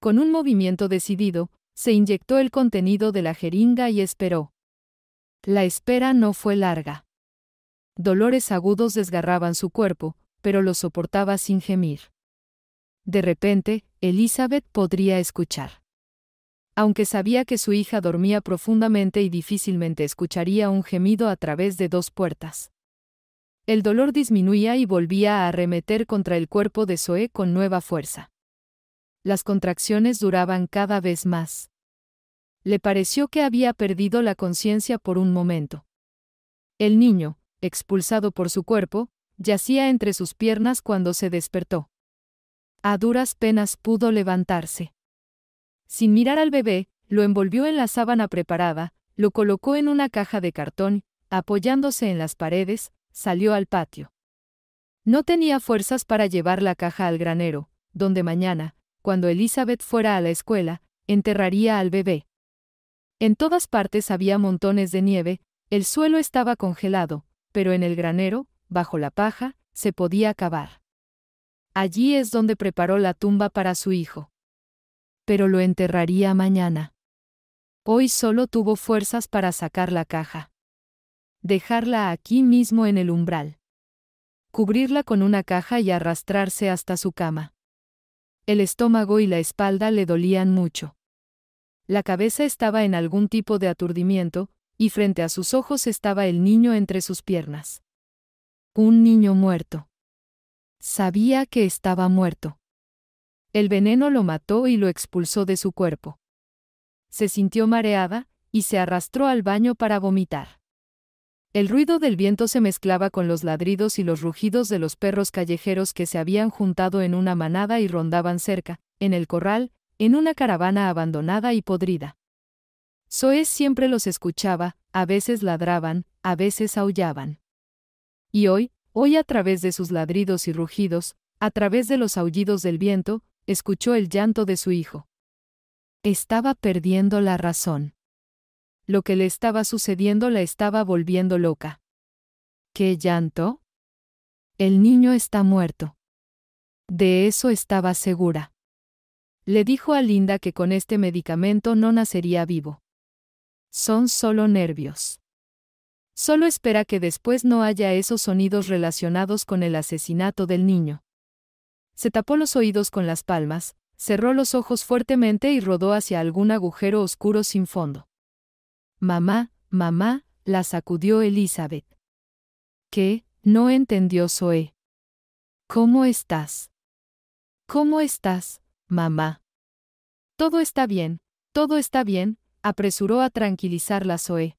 Con un movimiento decidido, se inyectó el contenido de la jeringa y esperó. La espera no fue larga. Dolores agudos desgarraban su cuerpo, pero lo soportaba sin gemir. De repente, Elizabeth podría escuchar aunque sabía que su hija dormía profundamente y difícilmente escucharía un gemido a través de dos puertas. El dolor disminuía y volvía a arremeter contra el cuerpo de Zoé con nueva fuerza. Las contracciones duraban cada vez más. Le pareció que había perdido la conciencia por un momento. El niño, expulsado por su cuerpo, yacía entre sus piernas cuando se despertó. A duras penas pudo levantarse. Sin mirar al bebé, lo envolvió en la sábana preparada, lo colocó en una caja de cartón, apoyándose en las paredes, salió al patio. No tenía fuerzas para llevar la caja al granero, donde mañana, cuando Elizabeth fuera a la escuela, enterraría al bebé. En todas partes había montones de nieve, el suelo estaba congelado, pero en el granero, bajo la paja, se podía cavar. Allí es donde preparó la tumba para su hijo pero lo enterraría mañana. Hoy solo tuvo fuerzas para sacar la caja. Dejarla aquí mismo en el umbral. Cubrirla con una caja y arrastrarse hasta su cama. El estómago y la espalda le dolían mucho. La cabeza estaba en algún tipo de aturdimiento, y frente a sus ojos estaba el niño entre sus piernas. Un niño muerto. Sabía que estaba muerto. El veneno lo mató y lo expulsó de su cuerpo. Se sintió mareada, y se arrastró al baño para vomitar. El ruido del viento se mezclaba con los ladridos y los rugidos de los perros callejeros que se habían juntado en una manada y rondaban cerca, en el corral, en una caravana abandonada y podrida. Soez siempre los escuchaba, a veces ladraban, a veces aullaban. Y hoy, hoy a través de sus ladridos y rugidos, a través de los aullidos del viento, escuchó el llanto de su hijo. Estaba perdiendo la razón. Lo que le estaba sucediendo la estaba volviendo loca. ¿Qué llanto? El niño está muerto. De eso estaba segura. Le dijo a Linda que con este medicamento no nacería vivo. Son solo nervios. Solo espera que después no haya esos sonidos relacionados con el asesinato del niño. Se tapó los oídos con las palmas, cerró los ojos fuertemente y rodó hacia algún agujero oscuro sin fondo. Mamá, mamá, la sacudió Elizabeth. ¿Qué? No entendió Zoe. ¿Cómo estás? ¿Cómo estás, mamá? Todo está bien, todo está bien, apresuró a tranquilizarla Zoe.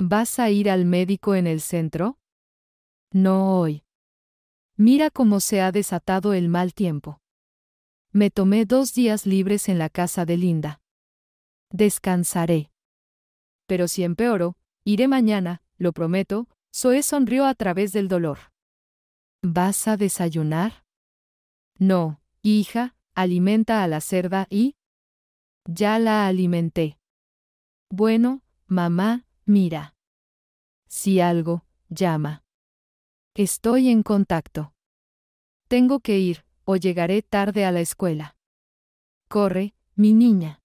¿Vas a ir al médico en el centro? No hoy. Mira cómo se ha desatado el mal tiempo. Me tomé dos días libres en la casa de Linda. Descansaré. Pero si empeoro, iré mañana, lo prometo, Zoe sonrió a través del dolor. ¿Vas a desayunar? No, hija, alimenta a la cerda y... Ya la alimenté. Bueno, mamá, mira. Si algo, llama. Estoy en contacto. Tengo que ir, o llegaré tarde a la escuela. Corre, mi niña.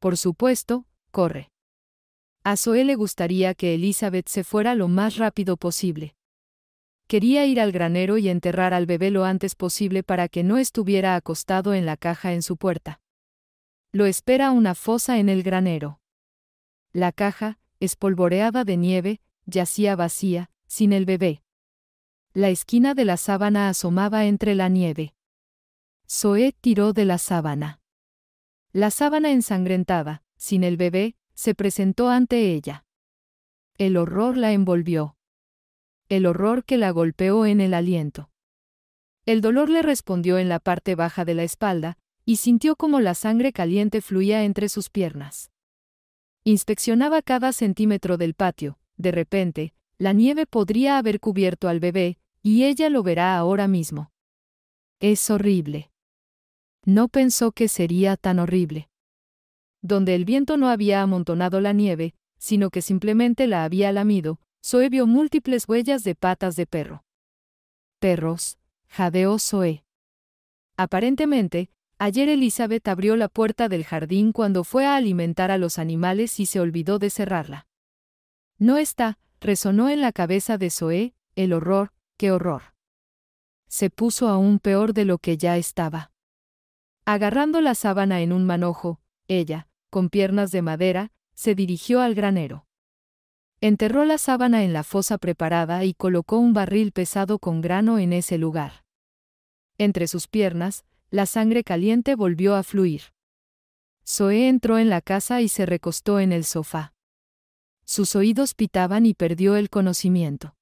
Por supuesto, corre. A Zoe le gustaría que Elizabeth se fuera lo más rápido posible. Quería ir al granero y enterrar al bebé lo antes posible para que no estuviera acostado en la caja en su puerta. Lo espera una fosa en el granero. La caja, espolvoreada de nieve, yacía vacía, sin el bebé. La esquina de la sábana asomaba entre la nieve. Zoé tiró de la sábana. La sábana ensangrentada, sin el bebé, se presentó ante ella. El horror la envolvió. El horror que la golpeó en el aliento. El dolor le respondió en la parte baja de la espalda, y sintió como la sangre caliente fluía entre sus piernas. Inspeccionaba cada centímetro del patio, de repente, la nieve podría haber cubierto al bebé, y ella lo verá ahora mismo. Es horrible. No pensó que sería tan horrible. Donde el viento no había amontonado la nieve, sino que simplemente la había lamido, Zoe vio múltiples huellas de patas de perro. Perros, jadeó Zoe. Aparentemente, ayer Elizabeth abrió la puerta del jardín cuando fue a alimentar a los animales y se olvidó de cerrarla. No está, Resonó en la cabeza de Zoé, el horror, qué horror. Se puso aún peor de lo que ya estaba. Agarrando la sábana en un manojo, ella, con piernas de madera, se dirigió al granero. Enterró la sábana en la fosa preparada y colocó un barril pesado con grano en ese lugar. Entre sus piernas, la sangre caliente volvió a fluir. Zoé entró en la casa y se recostó en el sofá sus oídos pitaban y perdió el conocimiento.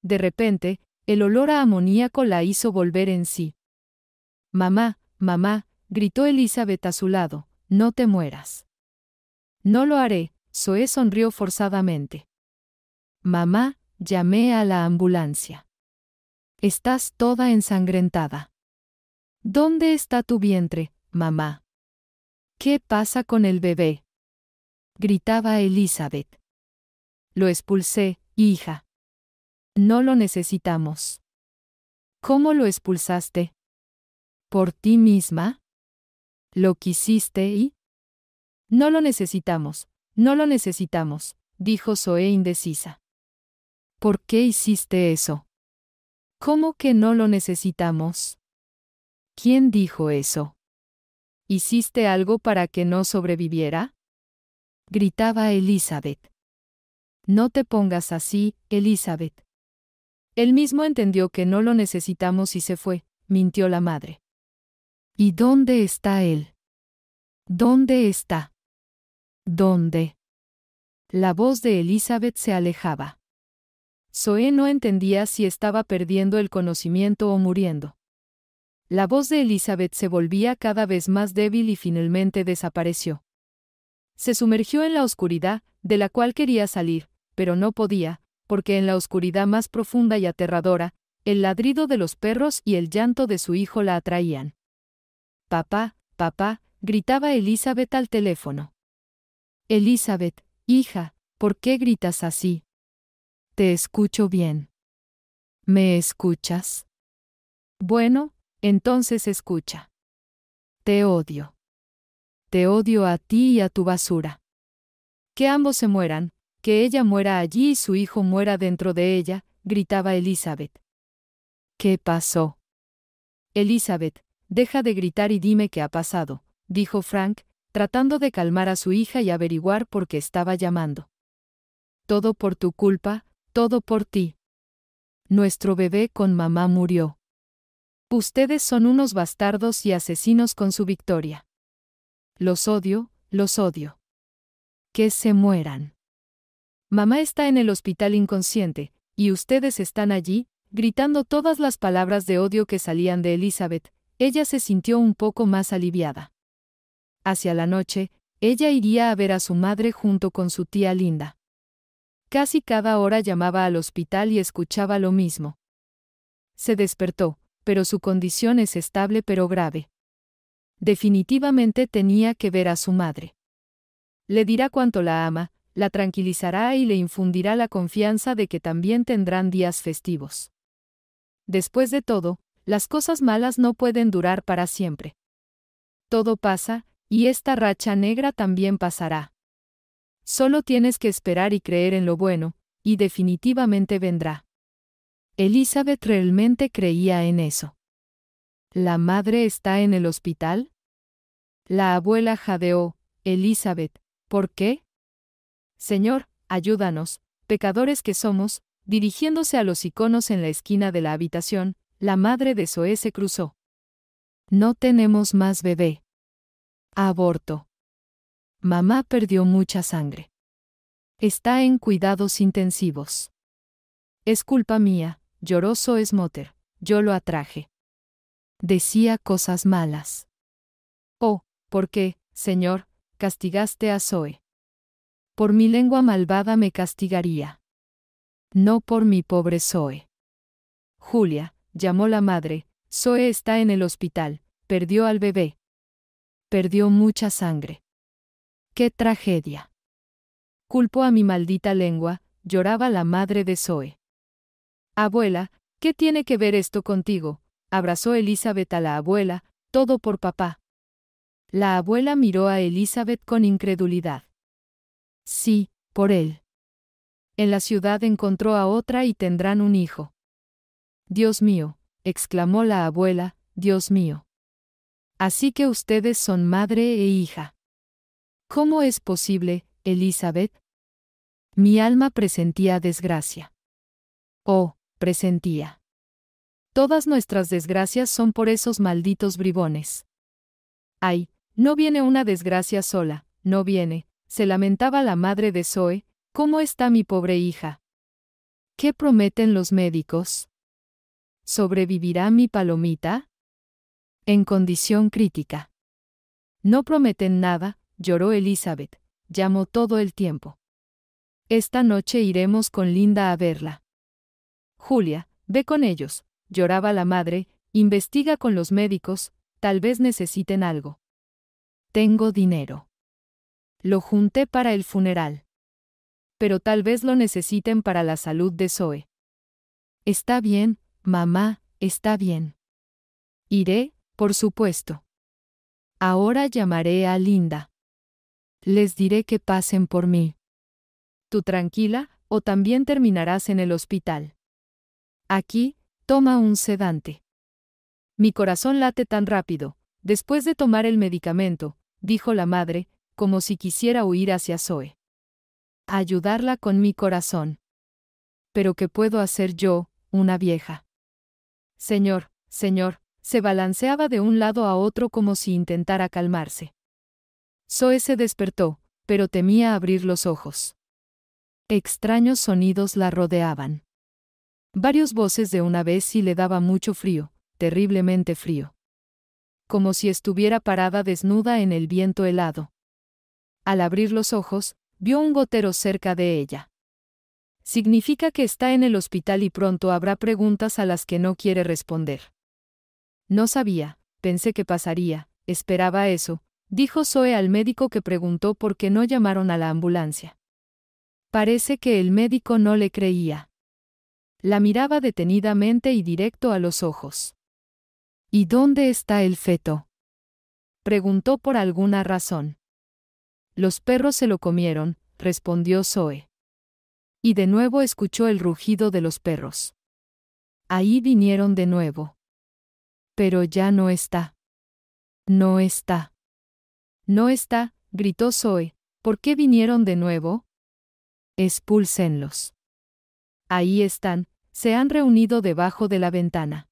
De repente, el olor a amoníaco la hizo volver en sí. Mamá, mamá, gritó Elizabeth a su lado, no te mueras. No lo haré, Zoé sonrió forzadamente. Mamá, llamé a la ambulancia. Estás toda ensangrentada. ¿Dónde está tu vientre, mamá? ¿Qué pasa con el bebé? gritaba Elizabeth. Lo expulsé, hija. No lo necesitamos. ¿Cómo lo expulsaste? ¿Por ti misma? ¿Lo quisiste y? No lo necesitamos, no lo necesitamos, dijo Zoé indecisa. ¿Por qué hiciste eso? ¿Cómo que no lo necesitamos? ¿Quién dijo eso? ¿Hiciste algo para que no sobreviviera? gritaba Elizabeth. No te pongas así, Elizabeth. Él mismo entendió que no lo necesitamos y se fue, mintió la madre. ¿Y dónde está él? ¿Dónde está? ¿Dónde? La voz de Elizabeth se alejaba. Zoé no entendía si estaba perdiendo el conocimiento o muriendo. La voz de Elizabeth se volvía cada vez más débil y finalmente desapareció. Se sumergió en la oscuridad, de la cual quería salir, pero no podía, porque en la oscuridad más profunda y aterradora, el ladrido de los perros y el llanto de su hijo la atraían. Papá, papá, gritaba Elizabeth al teléfono. Elizabeth, hija, ¿por qué gritas así? Te escucho bien. ¿Me escuchas? Bueno, entonces escucha. Te odio te odio a ti y a tu basura. Que ambos se mueran, que ella muera allí y su hijo muera dentro de ella, gritaba Elizabeth. ¿Qué pasó? Elizabeth, deja de gritar y dime qué ha pasado, dijo Frank, tratando de calmar a su hija y averiguar por qué estaba llamando. Todo por tu culpa, todo por ti. Nuestro bebé con mamá murió. Ustedes son unos bastardos y asesinos con su victoria. Los odio, los odio. Que se mueran. Mamá está en el hospital inconsciente, y ustedes están allí, gritando todas las palabras de odio que salían de Elizabeth, ella se sintió un poco más aliviada. Hacia la noche, ella iría a ver a su madre junto con su tía Linda. Casi cada hora llamaba al hospital y escuchaba lo mismo. Se despertó, pero su condición es estable pero grave. Definitivamente tenía que ver a su madre. Le dirá cuánto la ama, la tranquilizará y le infundirá la confianza de que también tendrán días festivos. Después de todo, las cosas malas no pueden durar para siempre. Todo pasa, y esta racha negra también pasará. Solo tienes que esperar y creer en lo bueno, y definitivamente vendrá. Elizabeth realmente creía en eso. ¿La madre está en el hospital? La abuela jadeó, Elizabeth, ¿por qué? Señor, ayúdanos, pecadores que somos, dirigiéndose a los iconos en la esquina de la habitación, la madre de Zoé se cruzó. No tenemos más bebé. Aborto. Mamá perdió mucha sangre. Está en cuidados intensivos. Es culpa mía, lloró es Smotter. Yo lo atraje decía cosas malas. Oh, ¿por qué, Señor, castigaste a Zoe? Por mi lengua malvada me castigaría. No por mi pobre Zoe. Julia, llamó la madre, Zoe está en el hospital, perdió al bebé. Perdió mucha sangre. ¡Qué tragedia! Culpo a mi maldita lengua, lloraba la madre de Zoe. Abuela, ¿qué tiene que ver esto contigo? abrazó Elizabeth a la abuela, todo por papá. La abuela miró a Elizabeth con incredulidad. Sí, por él. En la ciudad encontró a otra y tendrán un hijo. Dios mío, exclamó la abuela, Dios mío. Así que ustedes son madre e hija. ¿Cómo es posible, Elizabeth? Mi alma presentía desgracia. Oh, presentía. Todas nuestras desgracias son por esos malditos bribones. Ay, no viene una desgracia sola, no viene, se lamentaba la madre de Zoe, ¿cómo está mi pobre hija? ¿Qué prometen los médicos? ¿Sobrevivirá mi palomita? En condición crítica. No prometen nada, lloró Elizabeth, llamó todo el tiempo. Esta noche iremos con Linda a verla. Julia, ve con ellos, lloraba la madre, investiga con los médicos, tal vez necesiten algo. Tengo dinero. Lo junté para el funeral. Pero tal vez lo necesiten para la salud de Zoe. Está bien, mamá, está bien. Iré, por supuesto. Ahora llamaré a Linda. Les diré que pasen por mí. Tú tranquila, o también terminarás en el hospital. Aquí, Toma un sedante. Mi corazón late tan rápido, después de tomar el medicamento, dijo la madre, como si quisiera huir hacia Zoe. Ayudarla con mi corazón. Pero ¿qué puedo hacer yo, una vieja? Señor, señor, se balanceaba de un lado a otro como si intentara calmarse. Zoe se despertó, pero temía abrir los ojos. Extraños sonidos la rodeaban. Varios voces de una vez y le daba mucho frío, terriblemente frío. Como si estuviera parada desnuda en el viento helado. Al abrir los ojos, vio un gotero cerca de ella. Significa que está en el hospital y pronto habrá preguntas a las que no quiere responder. No sabía, pensé que pasaría, esperaba eso, dijo Zoe al médico que preguntó por qué no llamaron a la ambulancia. Parece que el médico no le creía. La miraba detenidamente y directo a los ojos. ¿Y dónde está el feto? Preguntó por alguna razón. Los perros se lo comieron, respondió Zoe. Y de nuevo escuchó el rugido de los perros. Ahí vinieron de nuevo. Pero ya no está. No está. No está, gritó Zoe. ¿Por qué vinieron de nuevo? Expúlsenlos. Ahí están, se han reunido debajo de la ventana.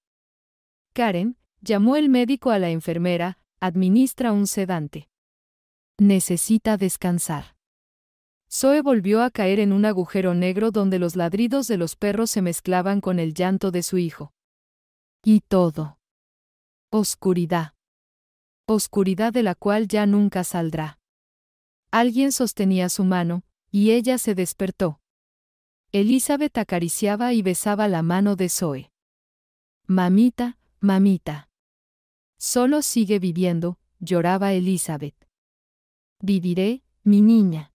Karen, llamó el médico a la enfermera, administra un sedante. Necesita descansar. Zoe volvió a caer en un agujero negro donde los ladridos de los perros se mezclaban con el llanto de su hijo. Y todo. Oscuridad. Oscuridad de la cual ya nunca saldrá. Alguien sostenía su mano, y ella se despertó. Elizabeth acariciaba y besaba la mano de Zoe. Mamita, mamita. Solo sigue viviendo, lloraba Elizabeth. Viviré, mi niña.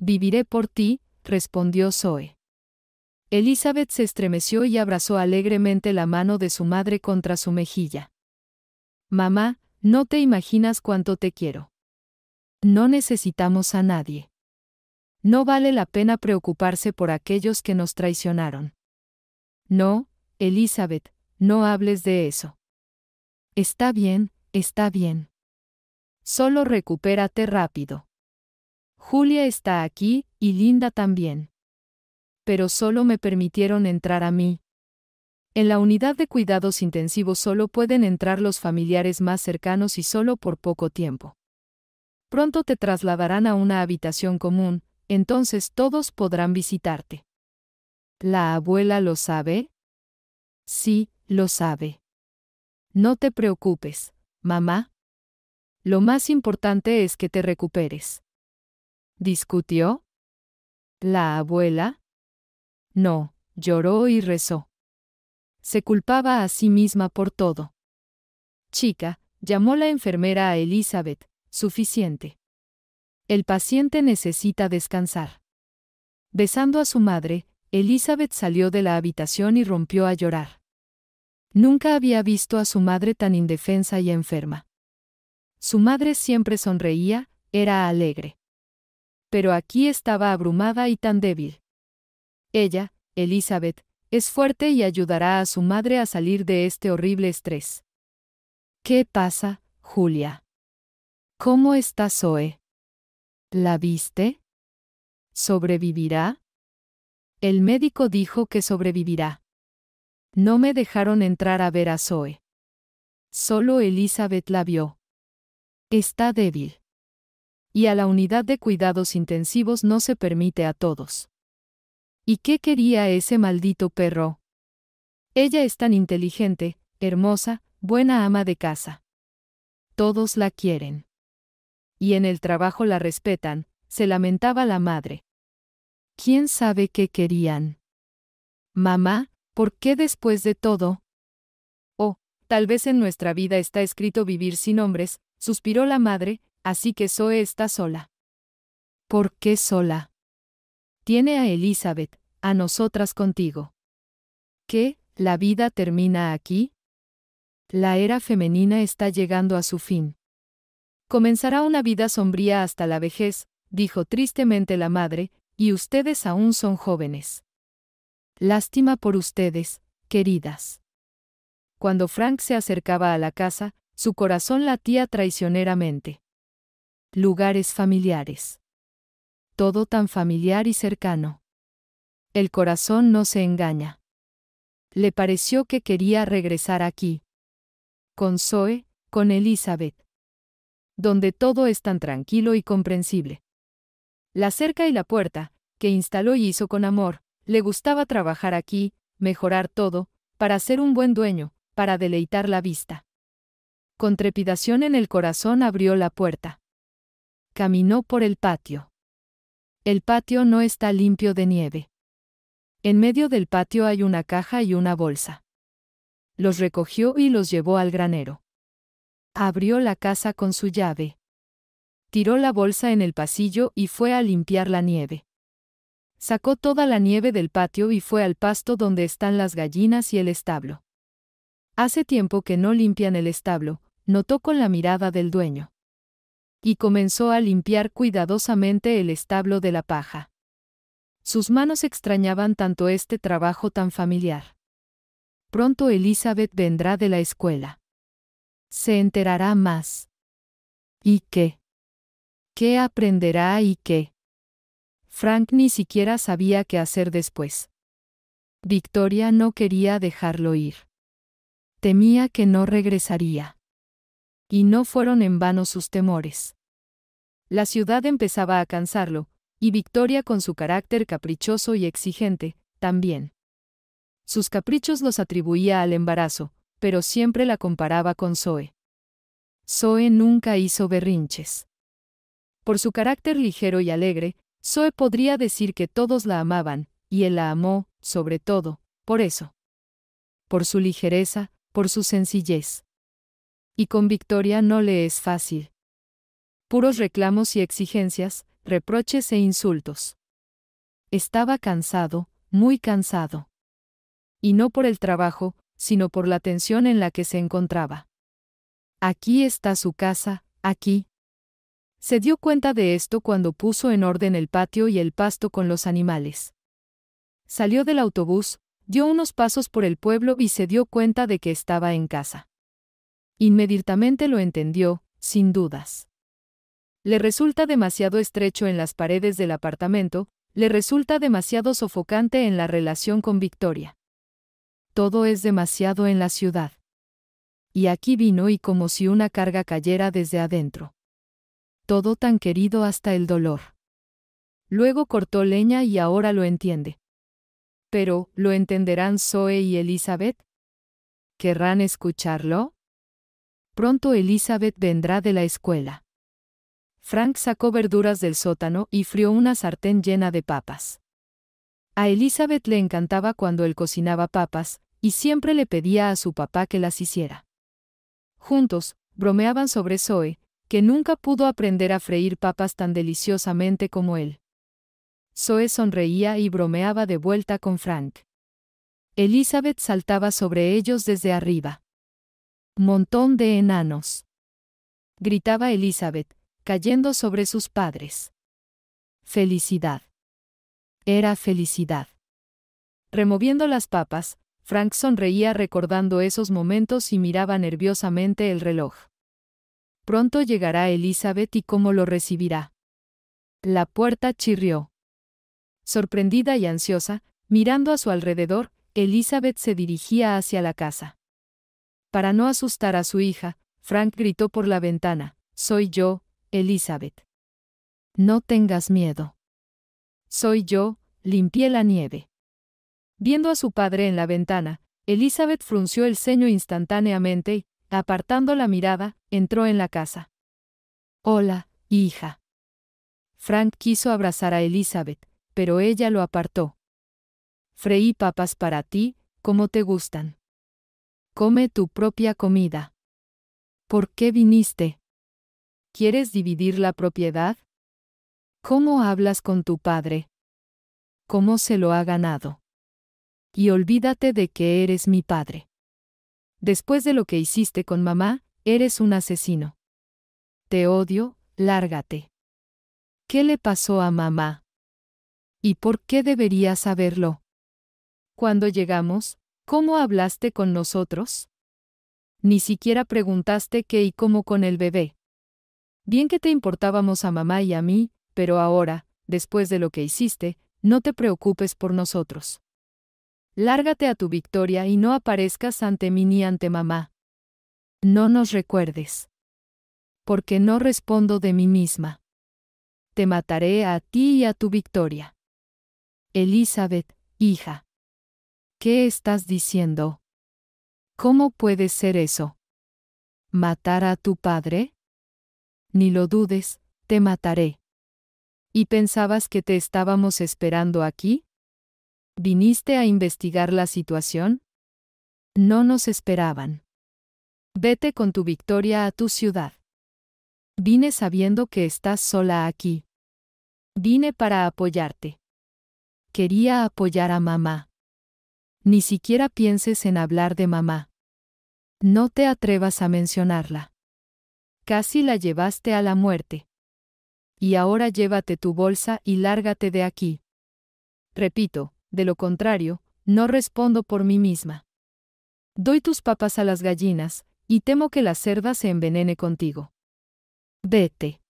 Viviré por ti, respondió Zoe. Elizabeth se estremeció y abrazó alegremente la mano de su madre contra su mejilla. Mamá, no te imaginas cuánto te quiero. No necesitamos a nadie. No vale la pena preocuparse por aquellos que nos traicionaron. No, Elizabeth, no hables de eso. Está bien, está bien. Solo recupérate rápido. Julia está aquí, y Linda también. Pero solo me permitieron entrar a mí. En la unidad de cuidados intensivos solo pueden entrar los familiares más cercanos y solo por poco tiempo. Pronto te trasladarán a una habitación común, entonces todos podrán visitarte. ¿La abuela lo sabe? Sí, lo sabe. No te preocupes, mamá. Lo más importante es que te recuperes. ¿Discutió? ¿La abuela? No, lloró y rezó. Se culpaba a sí misma por todo. Chica, llamó la enfermera a Elizabeth, suficiente. El paciente necesita descansar. Besando a su madre, Elizabeth salió de la habitación y rompió a llorar. Nunca había visto a su madre tan indefensa y enferma. Su madre siempre sonreía, era alegre. Pero aquí estaba abrumada y tan débil. Ella, Elizabeth, es fuerte y ayudará a su madre a salir de este horrible estrés. ¿Qué pasa, Julia? ¿Cómo está Zoe? ¿La viste? ¿Sobrevivirá? El médico dijo que sobrevivirá. No me dejaron entrar a ver a Zoe. Solo Elizabeth la vio. Está débil. Y a la unidad de cuidados intensivos no se permite a todos. ¿Y qué quería ese maldito perro? Ella es tan inteligente, hermosa, buena ama de casa. Todos la quieren y en el trabajo la respetan, se lamentaba la madre. ¿Quién sabe qué querían? Mamá, ¿por qué después de todo? Oh, tal vez en nuestra vida está escrito vivir sin hombres, suspiró la madre, así que Zoe está sola. ¿Por qué sola? Tiene a Elizabeth, a nosotras contigo. ¿Qué? ¿La vida termina aquí? La era femenina está llegando a su fin. Comenzará una vida sombría hasta la vejez, dijo tristemente la madre, y ustedes aún son jóvenes. Lástima por ustedes, queridas. Cuando Frank se acercaba a la casa, su corazón latía traicioneramente. Lugares familiares. Todo tan familiar y cercano. El corazón no se engaña. Le pareció que quería regresar aquí. Con Zoe, con Elizabeth donde todo es tan tranquilo y comprensible. La cerca y la puerta, que instaló y hizo con amor, le gustaba trabajar aquí, mejorar todo, para ser un buen dueño, para deleitar la vista. Con trepidación en el corazón abrió la puerta. Caminó por el patio. El patio no está limpio de nieve. En medio del patio hay una caja y una bolsa. Los recogió y los llevó al granero. Abrió la casa con su llave. Tiró la bolsa en el pasillo y fue a limpiar la nieve. Sacó toda la nieve del patio y fue al pasto donde están las gallinas y el establo. Hace tiempo que no limpian el establo, notó con la mirada del dueño. Y comenzó a limpiar cuidadosamente el establo de la paja. Sus manos extrañaban tanto este trabajo tan familiar. Pronto Elizabeth vendrá de la escuela se enterará más. ¿Y qué? ¿Qué aprenderá y qué? Frank ni siquiera sabía qué hacer después. Victoria no quería dejarlo ir. Temía que no regresaría. Y no fueron en vano sus temores. La ciudad empezaba a cansarlo, y Victoria con su carácter caprichoso y exigente, también. Sus caprichos los atribuía al embarazo, pero siempre la comparaba con Zoe. Zoe nunca hizo berrinches. Por su carácter ligero y alegre, Zoe podría decir que todos la amaban, y él la amó, sobre todo, por eso. Por su ligereza, por su sencillez. Y con Victoria no le es fácil. Puros reclamos y exigencias, reproches e insultos. Estaba cansado, muy cansado. Y no por el trabajo, sino por la tensión en la que se encontraba. Aquí está su casa, aquí. Se dio cuenta de esto cuando puso en orden el patio y el pasto con los animales. Salió del autobús, dio unos pasos por el pueblo y se dio cuenta de que estaba en casa. Inmediatamente lo entendió, sin dudas. Le resulta demasiado estrecho en las paredes del apartamento, le resulta demasiado sofocante en la relación con Victoria todo es demasiado en la ciudad. Y aquí vino y como si una carga cayera desde adentro. Todo tan querido hasta el dolor. Luego cortó leña y ahora lo entiende. Pero, ¿lo entenderán Zoe y Elizabeth? ¿Querrán escucharlo? Pronto Elizabeth vendrá de la escuela. Frank sacó verduras del sótano y frió una sartén llena de papas. A Elizabeth le encantaba cuando él cocinaba papas, y siempre le pedía a su papá que las hiciera. Juntos, bromeaban sobre Zoe, que nunca pudo aprender a freír papas tan deliciosamente como él. Zoe sonreía y bromeaba de vuelta con Frank. Elizabeth saltaba sobre ellos desde arriba. Montón de enanos. Gritaba Elizabeth, cayendo sobre sus padres. Felicidad. Era felicidad. Removiendo las papas, Frank sonreía recordando esos momentos y miraba nerviosamente el reloj. Pronto llegará Elizabeth y cómo lo recibirá. La puerta chirrió. Sorprendida y ansiosa, mirando a su alrededor, Elizabeth se dirigía hacia la casa. Para no asustar a su hija, Frank gritó por la ventana, Soy yo, Elizabeth. No tengas miedo. Soy yo, limpié la nieve. Viendo a su padre en la ventana, Elizabeth frunció el ceño instantáneamente y, apartando la mirada, entró en la casa. Hola, hija. Frank quiso abrazar a Elizabeth, pero ella lo apartó. Freí papas para ti, como te gustan. Come tu propia comida. ¿Por qué viniste? ¿Quieres dividir la propiedad? ¿Cómo hablas con tu padre? ¿Cómo se lo ha ganado? y olvídate de que eres mi padre. Después de lo que hiciste con mamá, eres un asesino. Te odio, lárgate. ¿Qué le pasó a mamá? ¿Y por qué debería saberlo? Cuando llegamos, ¿cómo hablaste con nosotros? Ni siquiera preguntaste qué y cómo con el bebé. Bien que te importábamos a mamá y a mí, pero ahora, después de lo que hiciste, no te preocupes por nosotros. Lárgate a tu victoria y no aparezcas ante mí ni ante mamá. No nos recuerdes. Porque no respondo de mí misma. Te mataré a ti y a tu victoria. Elizabeth, hija. ¿Qué estás diciendo? ¿Cómo puede ser eso? ¿Matar a tu padre? Ni lo dudes, te mataré. ¿Y pensabas que te estábamos esperando aquí? ¿Viniste a investigar la situación? No nos esperaban. Vete con tu victoria a tu ciudad. Vine sabiendo que estás sola aquí. Vine para apoyarte. Quería apoyar a mamá. Ni siquiera pienses en hablar de mamá. No te atrevas a mencionarla. Casi la llevaste a la muerte. Y ahora llévate tu bolsa y lárgate de aquí. Repito, de lo contrario, no respondo por mí misma. Doy tus papas a las gallinas, y temo que la cerda se envenene contigo. Vete.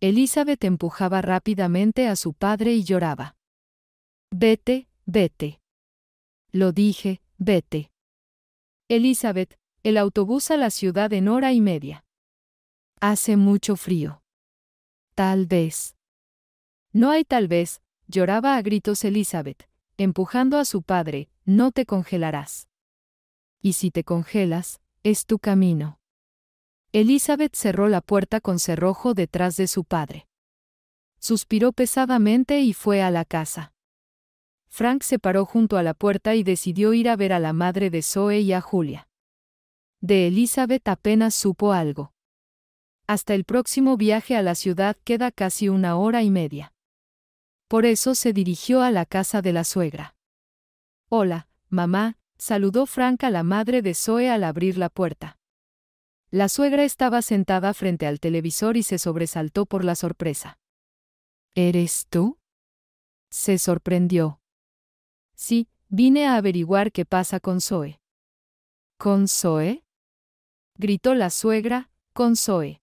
Elizabeth empujaba rápidamente a su padre y lloraba. Vete, vete. Lo dije, vete. Elizabeth, el autobús a la ciudad en hora y media. Hace mucho frío. Tal vez. No hay tal vez, lloraba a gritos Elizabeth, empujando a su padre, no te congelarás. Y si te congelas, es tu camino. Elizabeth cerró la puerta con cerrojo detrás de su padre. Suspiró pesadamente y fue a la casa. Frank se paró junto a la puerta y decidió ir a ver a la madre de Zoe y a Julia. De Elizabeth apenas supo algo. Hasta el próximo viaje a la ciudad queda casi una hora y media. Por eso se dirigió a la casa de la suegra. Hola, mamá, saludó Franca a la madre de Zoe al abrir la puerta. La suegra estaba sentada frente al televisor y se sobresaltó por la sorpresa. ¿Eres tú? Se sorprendió. Sí, vine a averiguar qué pasa con Zoe. ¿Con Zoe? gritó la suegra, con Zoe.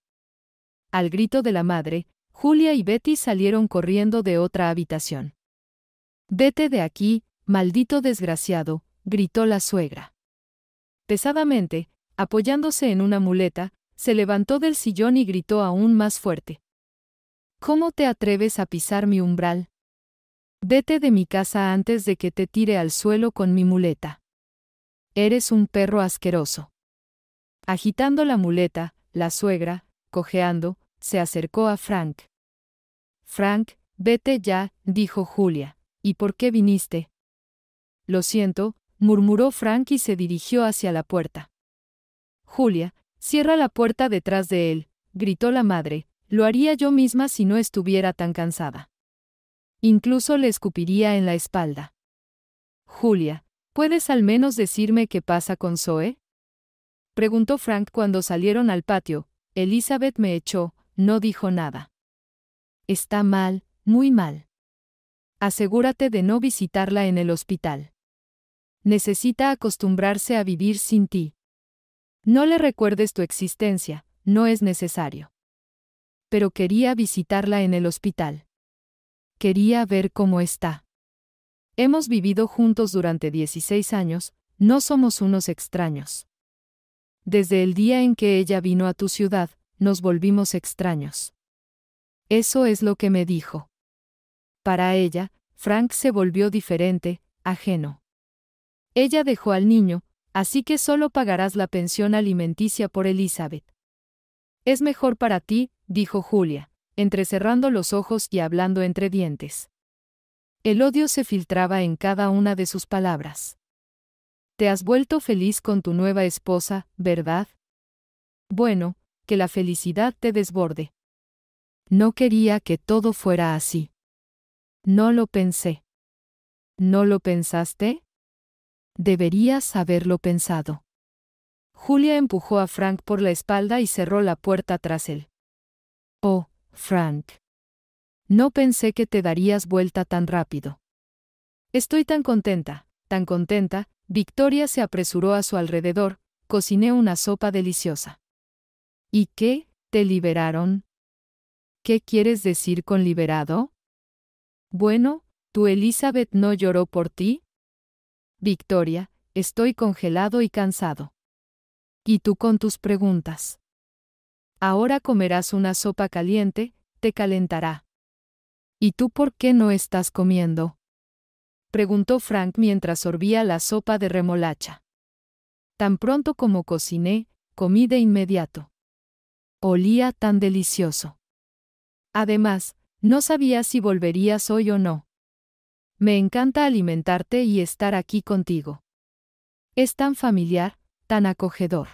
Al grito de la madre, Julia y Betty salieron corriendo de otra habitación. Vete de aquí, maldito desgraciado, gritó la suegra. Pesadamente, apoyándose en una muleta, se levantó del sillón y gritó aún más fuerte. ¿Cómo te atreves a pisar mi umbral? Vete de mi casa antes de que te tire al suelo con mi muleta. Eres un perro asqueroso. Agitando la muleta, la suegra, cojeando, se acercó a Frank. Frank, vete ya, dijo Julia. ¿Y por qué viniste? Lo siento, murmuró Frank y se dirigió hacia la puerta. Julia, cierra la puerta detrás de él, gritó la madre, lo haría yo misma si no estuviera tan cansada. Incluso le escupiría en la espalda. Julia, ¿puedes al menos decirme qué pasa con Zoe? Preguntó Frank cuando salieron al patio. Elizabeth me echó, no dijo nada. Está mal, muy mal. Asegúrate de no visitarla en el hospital. Necesita acostumbrarse a vivir sin ti. No le recuerdes tu existencia, no es necesario. Pero quería visitarla en el hospital. Quería ver cómo está. Hemos vivido juntos durante 16 años, no somos unos extraños. Desde el día en que ella vino a tu ciudad, nos volvimos extraños. Eso es lo que me dijo. Para ella, Frank se volvió diferente, ajeno. Ella dejó al niño, así que solo pagarás la pensión alimenticia por Elizabeth. Es mejor para ti, dijo Julia, entrecerrando los ojos y hablando entre dientes. El odio se filtraba en cada una de sus palabras. Te has vuelto feliz con tu nueva esposa, ¿verdad? Bueno, que la felicidad te desborde. No quería que todo fuera así. No lo pensé. ¿No lo pensaste? Deberías haberlo pensado. Julia empujó a Frank por la espalda y cerró la puerta tras él. Oh, Frank. No pensé que te darías vuelta tan rápido. Estoy tan contenta, tan contenta, Victoria se apresuró a su alrededor, cociné una sopa deliciosa. ¿Y qué? ¿Te liberaron? ¿Qué quieres decir con liberado? Bueno, ¿tu Elizabeth no lloró por ti? Victoria, estoy congelado y cansado. ¿Y tú con tus preguntas? Ahora comerás una sopa caliente, te calentará. ¿Y tú por qué no estás comiendo? preguntó Frank mientras sorbía la sopa de remolacha. Tan pronto como cociné, comí de inmediato olía tan delicioso. Además, no sabía si volverías hoy o no. Me encanta alimentarte y estar aquí contigo. Es tan familiar, tan acogedor.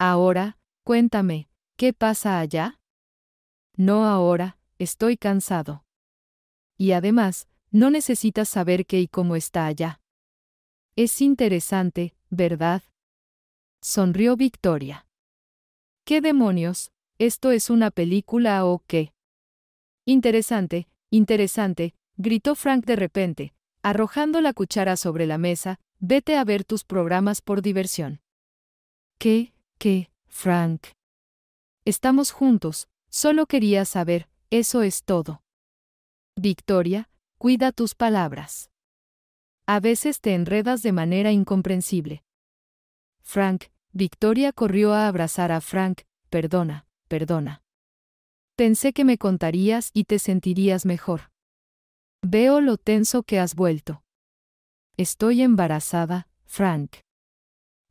Ahora, cuéntame, ¿qué pasa allá? No ahora, estoy cansado. Y además, no necesitas saber qué y cómo está allá. Es interesante, ¿verdad? Sonrió Victoria. ¿Qué demonios? ¿Esto es una película o qué? Interesante, interesante, gritó Frank de repente, arrojando la cuchara sobre la mesa, vete a ver tus programas por diversión. ¿Qué? ¿Qué, Frank? Estamos juntos, solo quería saber, eso es todo. Victoria, cuida tus palabras. A veces te enredas de manera incomprensible. Frank, Victoria corrió a abrazar a Frank, perdona, perdona. Pensé que me contarías y te sentirías mejor. Veo lo tenso que has vuelto. Estoy embarazada, Frank.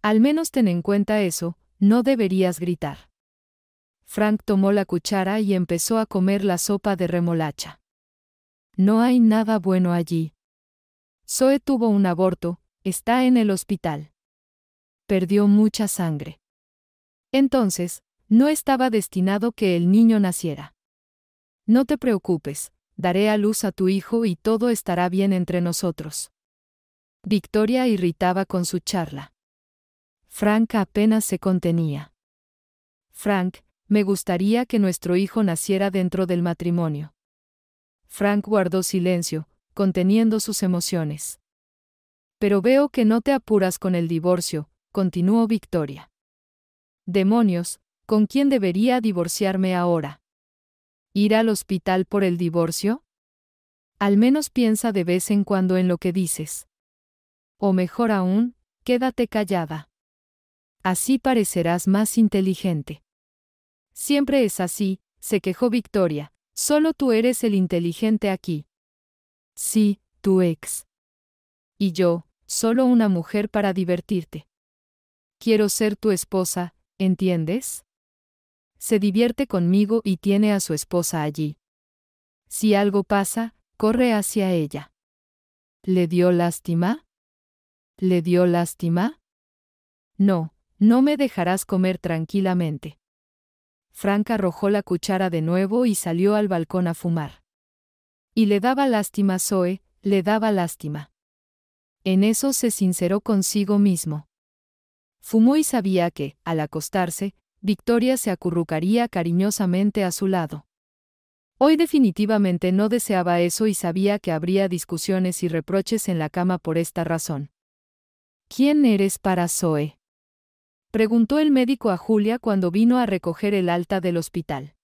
Al menos ten en cuenta eso, no deberías gritar. Frank tomó la cuchara y empezó a comer la sopa de remolacha. No hay nada bueno allí. Zoe tuvo un aborto, está en el hospital perdió mucha sangre. Entonces, no estaba destinado que el niño naciera. No te preocupes, daré a luz a tu hijo y todo estará bien entre nosotros. Victoria irritaba con su charla. Frank apenas se contenía. Frank, me gustaría que nuestro hijo naciera dentro del matrimonio. Frank guardó silencio, conteniendo sus emociones. Pero veo que no te apuras con el divorcio, continuó Victoria. Demonios, ¿con quién debería divorciarme ahora? ¿Ir al hospital por el divorcio? Al menos piensa de vez en cuando en lo que dices. O mejor aún, quédate callada. Así parecerás más inteligente. Siempre es así, se quejó Victoria, solo tú eres el inteligente aquí. Sí, tu ex. Y yo, solo una mujer para divertirte. Quiero ser tu esposa, ¿entiendes? Se divierte conmigo y tiene a su esposa allí. Si algo pasa, corre hacia ella. ¿Le dio lástima? ¿Le dio lástima? No, no me dejarás comer tranquilamente. Frank arrojó la cuchara de nuevo y salió al balcón a fumar. Y le daba lástima Zoe, le daba lástima. En eso se sinceró consigo mismo. Fumó y sabía que, al acostarse, Victoria se acurrucaría cariñosamente a su lado. Hoy definitivamente no deseaba eso y sabía que habría discusiones y reproches en la cama por esta razón. ¿Quién eres para Zoe? preguntó el médico a Julia cuando vino a recoger el alta del hospital.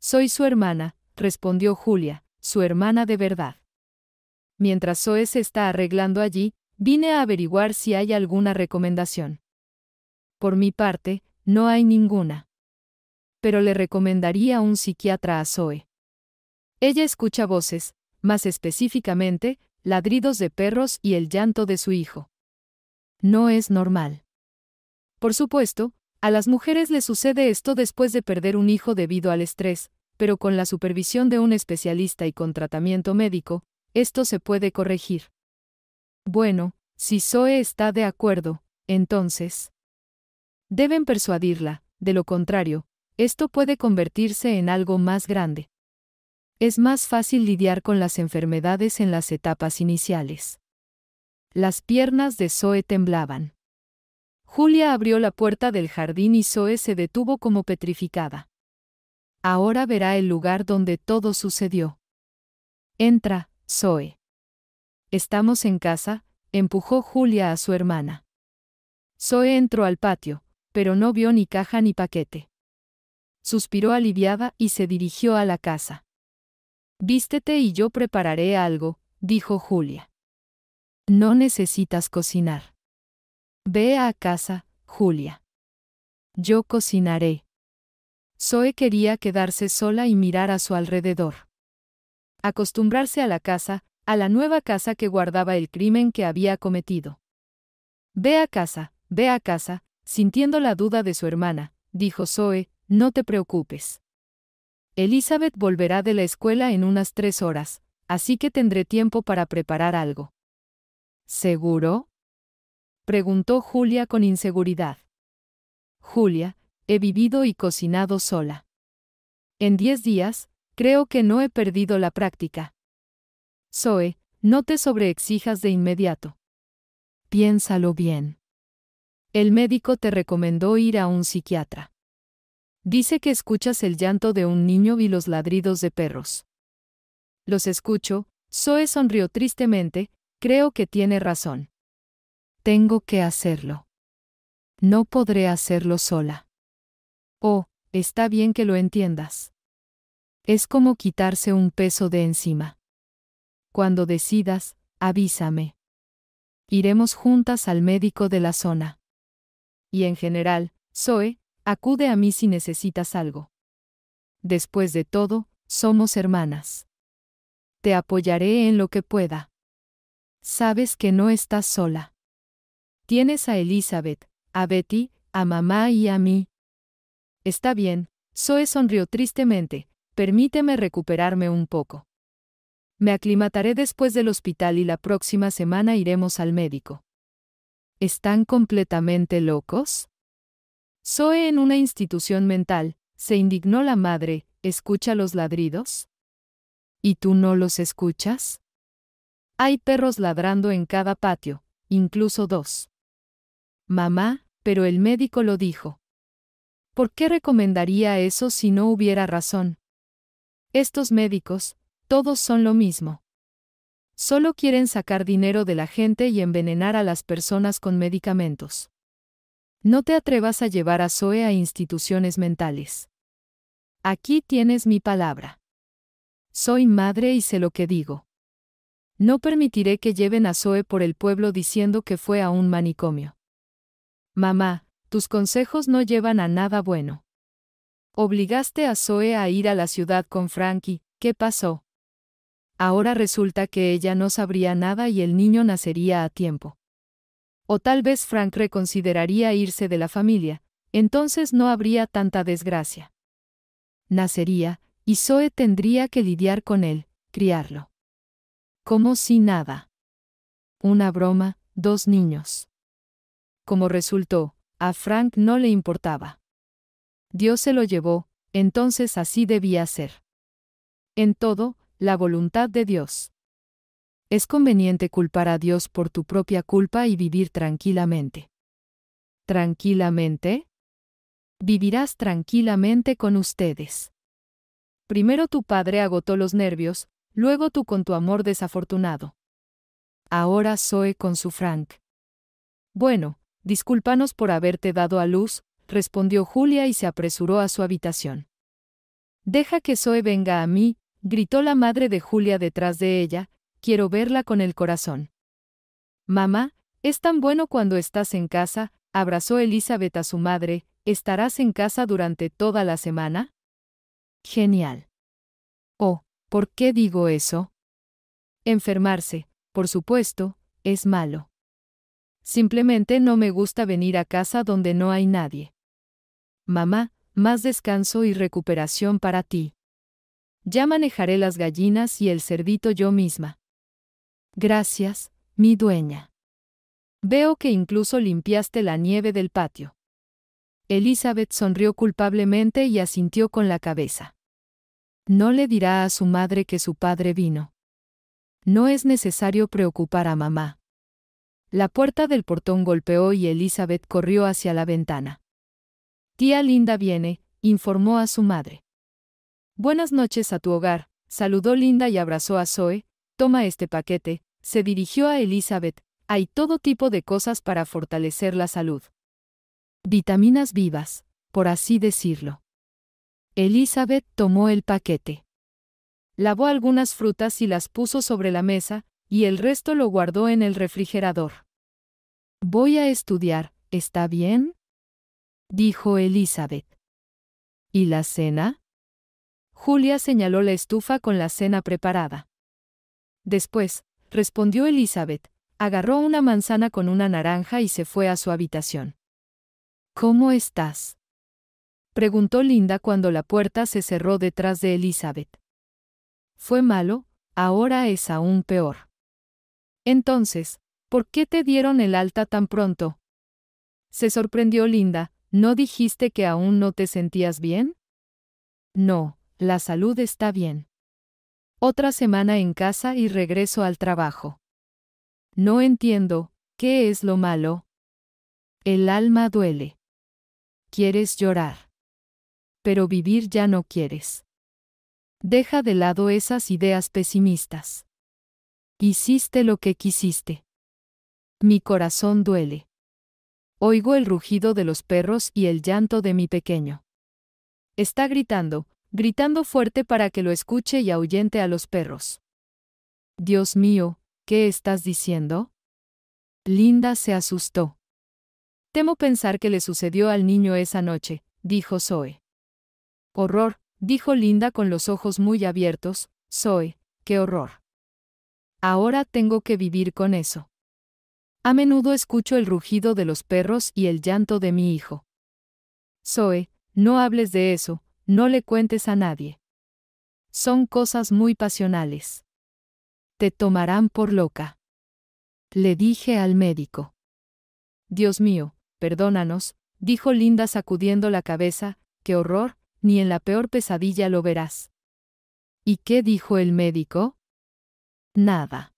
Soy su hermana, respondió Julia, su hermana de verdad. Mientras Zoe se está arreglando allí, vine a averiguar si hay alguna recomendación. Por mi parte, no hay ninguna. Pero le recomendaría a un psiquiatra a Zoe. Ella escucha voces, más específicamente, ladridos de perros y el llanto de su hijo. No es normal. Por supuesto, a las mujeres les sucede esto después de perder un hijo debido al estrés, pero con la supervisión de un especialista y con tratamiento médico, esto se puede corregir. Bueno, si Zoe está de acuerdo, entonces... Deben persuadirla, de lo contrario, esto puede convertirse en algo más grande. Es más fácil lidiar con las enfermedades en las etapas iniciales. Las piernas de Zoe temblaban. Julia abrió la puerta del jardín y Zoe se detuvo como petrificada. Ahora verá el lugar donde todo sucedió. Entra, Zoe. Estamos en casa, empujó Julia a su hermana. Zoe entró al patio, pero no vio ni caja ni paquete. Suspiró aliviada y se dirigió a la casa. Vístete y yo prepararé algo, dijo Julia. No necesitas cocinar. Ve a casa, Julia. Yo cocinaré. Zoe quería quedarse sola y mirar a su alrededor. Acostumbrarse a la casa, a la nueva casa que guardaba el crimen que había cometido. Ve a casa, ve a casa, Sintiendo la duda de su hermana, dijo Zoe, no te preocupes. Elizabeth volverá de la escuela en unas tres horas, así que tendré tiempo para preparar algo. ¿Seguro? preguntó Julia con inseguridad. Julia, he vivido y cocinado sola. En diez días, creo que no he perdido la práctica. Zoe, no te sobreexijas de inmediato. Piénsalo bien. El médico te recomendó ir a un psiquiatra. Dice que escuchas el llanto de un niño y los ladridos de perros. Los escucho, Zoe sonrió tristemente, creo que tiene razón. Tengo que hacerlo. No podré hacerlo sola. Oh, está bien que lo entiendas. Es como quitarse un peso de encima. Cuando decidas, avísame. Iremos juntas al médico de la zona y en general, Zoe, acude a mí si necesitas algo. Después de todo, somos hermanas. Te apoyaré en lo que pueda. Sabes que no estás sola. Tienes a Elizabeth, a Betty, a mamá y a mí. Está bien, Zoe sonrió tristemente, permíteme recuperarme un poco. Me aclimataré después del hospital y la próxima semana iremos al médico. ¿Están completamente locos? Zoe en una institución mental, se indignó la madre, ¿escucha los ladridos? ¿Y tú no los escuchas? Hay perros ladrando en cada patio, incluso dos. Mamá, pero el médico lo dijo. ¿Por qué recomendaría eso si no hubiera razón? Estos médicos, todos son lo mismo. Solo quieren sacar dinero de la gente y envenenar a las personas con medicamentos. No te atrevas a llevar a Zoe a instituciones mentales. Aquí tienes mi palabra. Soy madre y sé lo que digo. No permitiré que lleven a Zoe por el pueblo diciendo que fue a un manicomio. Mamá, tus consejos no llevan a nada bueno. Obligaste a Zoe a ir a la ciudad con Frankie, ¿qué pasó? Ahora resulta que ella no sabría nada y el niño nacería a tiempo. O tal vez Frank reconsideraría irse de la familia, entonces no habría tanta desgracia. Nacería, y Zoe tendría que lidiar con él, criarlo. Como si nada. Una broma, dos niños. Como resultó, a Frank no le importaba. Dios se lo llevó, entonces así debía ser. En todo, la voluntad de Dios. Es conveniente culpar a Dios por tu propia culpa y vivir tranquilamente. ¿Tranquilamente? Vivirás tranquilamente con ustedes. Primero tu padre agotó los nervios, luego tú con tu amor desafortunado. Ahora Zoe con su Frank. Bueno, discúlpanos por haberte dado a luz, respondió Julia y se apresuró a su habitación. Deja que Zoe venga a mí, gritó la madre de Julia detrás de ella, quiero verla con el corazón. Mamá, es tan bueno cuando estás en casa, abrazó Elizabeth a su madre, ¿estarás en casa durante toda la semana? Genial. Oh, ¿por qué digo eso? Enfermarse, por supuesto, es malo. Simplemente no me gusta venir a casa donde no hay nadie. Mamá, más descanso y recuperación para ti. Ya manejaré las gallinas y el cerdito yo misma. Gracias, mi dueña. Veo que incluso limpiaste la nieve del patio. Elizabeth sonrió culpablemente y asintió con la cabeza. No le dirá a su madre que su padre vino. No es necesario preocupar a mamá. La puerta del portón golpeó y Elizabeth corrió hacia la ventana. Tía Linda viene, informó a su madre. Buenas noches a tu hogar, saludó Linda y abrazó a Zoe, toma este paquete, se dirigió a Elizabeth, hay todo tipo de cosas para fortalecer la salud. Vitaminas vivas, por así decirlo. Elizabeth tomó el paquete. Lavó algunas frutas y las puso sobre la mesa, y el resto lo guardó en el refrigerador. Voy a estudiar, ¿está bien? dijo Elizabeth. ¿Y la cena? Julia señaló la estufa con la cena preparada. Después, respondió Elizabeth, agarró una manzana con una naranja y se fue a su habitación. ¿Cómo estás? preguntó Linda cuando la puerta se cerró detrás de Elizabeth. Fue malo, ahora es aún peor. Entonces, ¿por qué te dieron el alta tan pronto? Se sorprendió Linda, ¿no dijiste que aún no te sentías bien? No, la salud está bien. Otra semana en casa y regreso al trabajo. No entiendo, ¿qué es lo malo? El alma duele. Quieres llorar. Pero vivir ya no quieres. Deja de lado esas ideas pesimistas. Hiciste lo que quisiste. Mi corazón duele. Oigo el rugido de los perros y el llanto de mi pequeño. Está gritando, gritando fuerte para que lo escuche y ahuyente a los perros. Dios mío, ¿qué estás diciendo? Linda se asustó. Temo pensar que le sucedió al niño esa noche, dijo Zoe. Horror, dijo Linda con los ojos muy abiertos, Zoe, qué horror. Ahora tengo que vivir con eso. A menudo escucho el rugido de los perros y el llanto de mi hijo. Zoe, no hables de eso, no le cuentes a nadie. Son cosas muy pasionales. Te tomarán por loca. Le dije al médico. Dios mío, perdónanos, dijo Linda sacudiendo la cabeza, qué horror, ni en la peor pesadilla lo verás. ¿Y qué dijo el médico? Nada.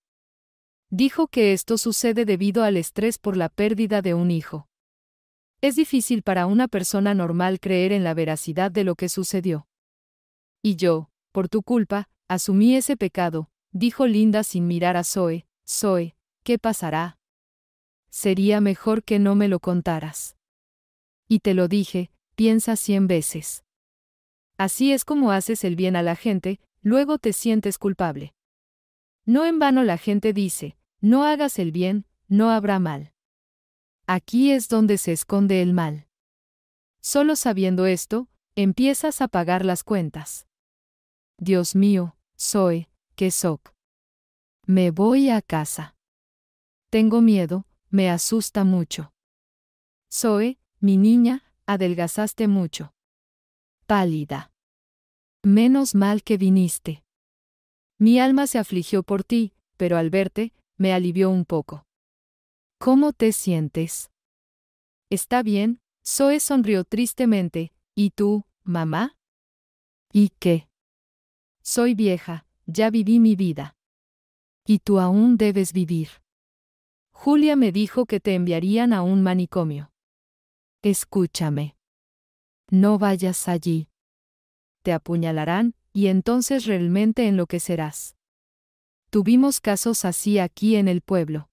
Dijo que esto sucede debido al estrés por la pérdida de un hijo. Es difícil para una persona normal creer en la veracidad de lo que sucedió. Y yo, por tu culpa, asumí ese pecado, dijo Linda sin mirar a Zoe, Zoe, ¿qué pasará? Sería mejor que no me lo contaras. Y te lo dije, piensa cien veces. Así es como haces el bien a la gente, luego te sientes culpable. No en vano la gente dice, no hagas el bien, no habrá mal. Aquí es donde se esconde el mal. Solo sabiendo esto, empiezas a pagar las cuentas. Dios mío, soy, que soy. Me voy a casa. Tengo miedo, me asusta mucho. Zoe, mi niña, adelgazaste mucho. Pálida. Menos mal que viniste. Mi alma se afligió por ti, pero al verte, me alivió un poco. ¿Cómo te sientes? Está bien, Zoe sonrió tristemente. ¿Y tú, mamá? ¿Y qué? Soy vieja, ya viví mi vida. Y tú aún debes vivir. Julia me dijo que te enviarían a un manicomio. Escúchame. No vayas allí. Te apuñalarán, y entonces realmente enloquecerás. Tuvimos casos así aquí en el pueblo.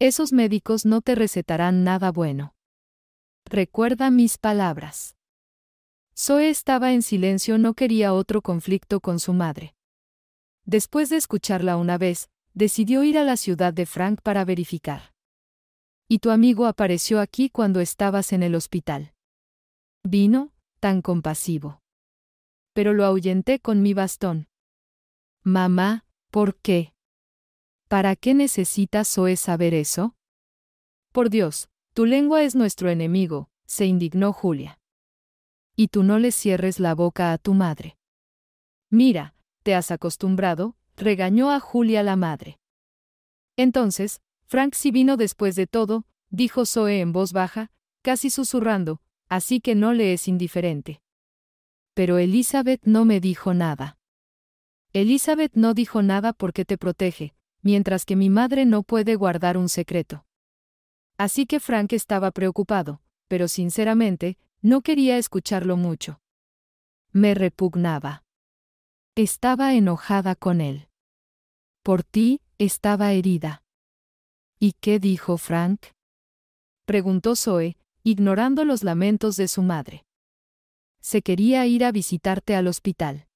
Esos médicos no te recetarán nada bueno. Recuerda mis palabras. Zoe estaba en silencio, no quería otro conflicto con su madre. Después de escucharla una vez, decidió ir a la ciudad de Frank para verificar. Y tu amigo apareció aquí cuando estabas en el hospital. Vino, tan compasivo. Pero lo ahuyenté con mi bastón. Mamá, ¿por qué? ¿Para qué necesitas Zoe saber eso? Por Dios, tu lengua es nuestro enemigo, se indignó Julia. Y tú no le cierres la boca a tu madre. Mira, te has acostumbrado, regañó a Julia la madre. Entonces, Frank si vino después de todo, dijo Zoe en voz baja, casi susurrando, así que no le es indiferente. Pero Elizabeth no me dijo nada. Elizabeth no dijo nada porque te protege, mientras que mi madre no puede guardar un secreto. Así que Frank estaba preocupado, pero sinceramente, no quería escucharlo mucho. Me repugnaba. Estaba enojada con él. Por ti, estaba herida. ¿Y qué dijo Frank? Preguntó Zoe, ignorando los lamentos de su madre. Se quería ir a visitarte al hospital.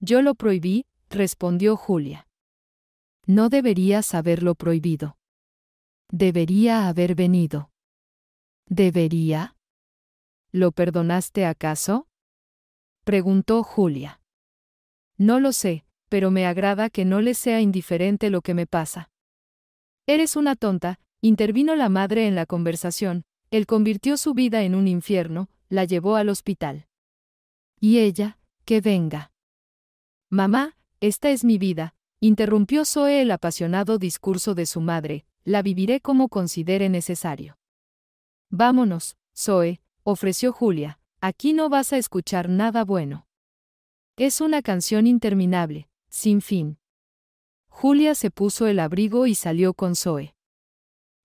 Yo lo prohibí, respondió Julia. No deberías haberlo prohibido. Debería haber venido. ¿Debería? ¿Lo perdonaste acaso? Preguntó Julia. No lo sé, pero me agrada que no le sea indiferente lo que me pasa. Eres una tonta, intervino la madre en la conversación, él convirtió su vida en un infierno, la llevó al hospital. Y ella, que venga. Mamá, esta es mi vida, Interrumpió Zoe el apasionado discurso de su madre, la viviré como considere necesario. Vámonos, Zoe, ofreció Julia, aquí no vas a escuchar nada bueno. Es una canción interminable, sin fin. Julia se puso el abrigo y salió con Zoe.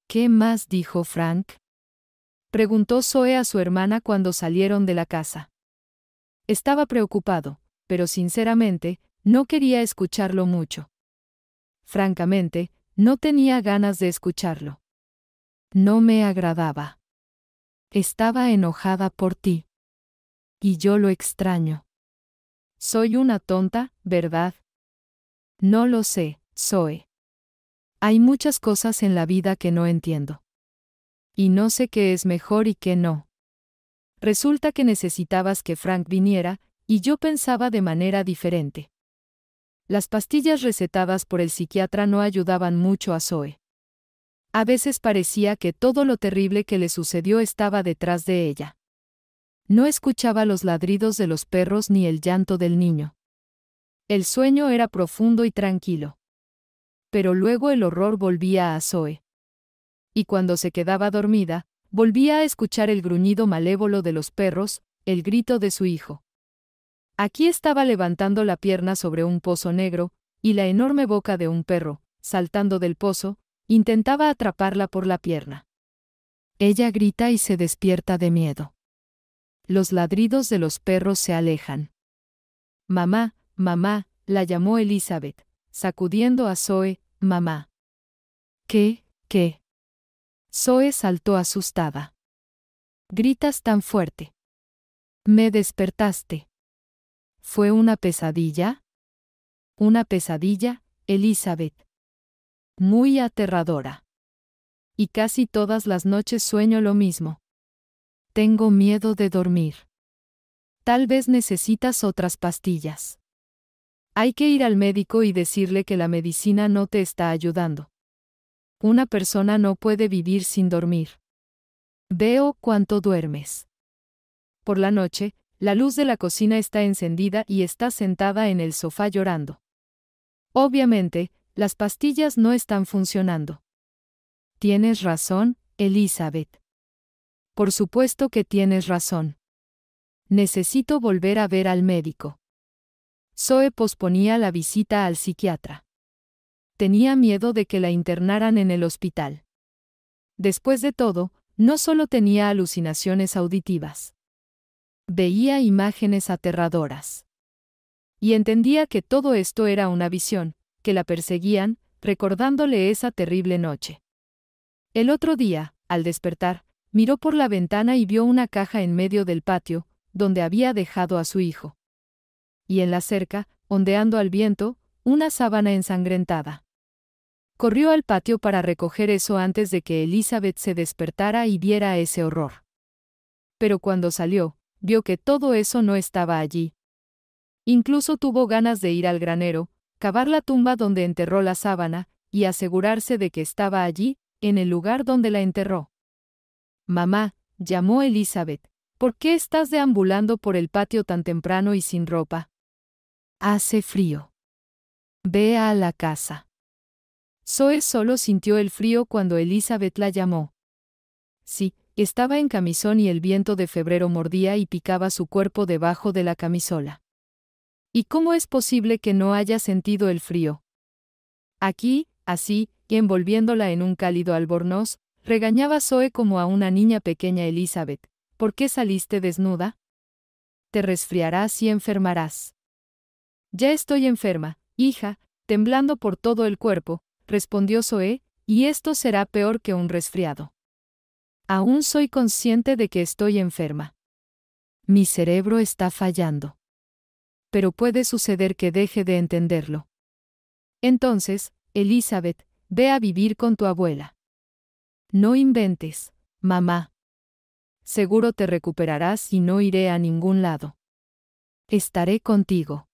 ¿Qué más dijo Frank? Preguntó Zoe a su hermana cuando salieron de la casa. Estaba preocupado, pero sinceramente, no quería escucharlo mucho francamente, no tenía ganas de escucharlo. No me agradaba. Estaba enojada por ti. Y yo lo extraño. Soy una tonta, ¿verdad? No lo sé, Zoe. Hay muchas cosas en la vida que no entiendo. Y no sé qué es mejor y qué no. Resulta que necesitabas que Frank viniera, y yo pensaba de manera diferente. Las pastillas recetadas por el psiquiatra no ayudaban mucho a Zoe. A veces parecía que todo lo terrible que le sucedió estaba detrás de ella. No escuchaba los ladridos de los perros ni el llanto del niño. El sueño era profundo y tranquilo. Pero luego el horror volvía a Zoe. Y cuando se quedaba dormida, volvía a escuchar el gruñido malévolo de los perros, el grito de su hijo. Aquí estaba levantando la pierna sobre un pozo negro, y la enorme boca de un perro, saltando del pozo, intentaba atraparla por la pierna. Ella grita y se despierta de miedo. Los ladridos de los perros se alejan. Mamá, mamá, la llamó Elizabeth, sacudiendo a Zoe, mamá. ¿Qué, qué? Zoe saltó asustada. Gritas tan fuerte. Me despertaste. ¿Fue una pesadilla? Una pesadilla, Elizabeth. Muy aterradora. Y casi todas las noches sueño lo mismo. Tengo miedo de dormir. Tal vez necesitas otras pastillas. Hay que ir al médico y decirle que la medicina no te está ayudando. Una persona no puede vivir sin dormir. Veo cuánto duermes. Por la noche, la luz de la cocina está encendida y está sentada en el sofá llorando. Obviamente, las pastillas no están funcionando. Tienes razón, Elizabeth. Por supuesto que tienes razón. Necesito volver a ver al médico. Zoe posponía la visita al psiquiatra. Tenía miedo de que la internaran en el hospital. Después de todo, no solo tenía alucinaciones auditivas veía imágenes aterradoras. Y entendía que todo esto era una visión, que la perseguían, recordándole esa terrible noche. El otro día, al despertar, miró por la ventana y vio una caja en medio del patio, donde había dejado a su hijo. Y en la cerca, ondeando al viento, una sábana ensangrentada. Corrió al patio para recoger eso antes de que Elizabeth se despertara y viera ese horror. Pero cuando salió, vio que todo eso no estaba allí. Incluso tuvo ganas de ir al granero, cavar la tumba donde enterró la sábana, y asegurarse de que estaba allí, en el lugar donde la enterró. Mamá, llamó Elizabeth, ¿por qué estás deambulando por el patio tan temprano y sin ropa? Hace frío. Ve a la casa. Zoe solo sintió el frío cuando Elizabeth la llamó. Sí, estaba en camisón y el viento de febrero mordía y picaba su cuerpo debajo de la camisola. ¿Y cómo es posible que no haya sentido el frío? Aquí, así, y envolviéndola en un cálido albornoz, regañaba Zoe como a una niña pequeña Elizabeth. ¿Por qué saliste desnuda? Te resfriarás y enfermarás. Ya estoy enferma, hija, temblando por todo el cuerpo, respondió Zoe, y esto será peor que un resfriado. Aún soy consciente de que estoy enferma. Mi cerebro está fallando. Pero puede suceder que deje de entenderlo. Entonces, Elizabeth, ve a vivir con tu abuela. No inventes, mamá. Seguro te recuperarás y no iré a ningún lado. Estaré contigo.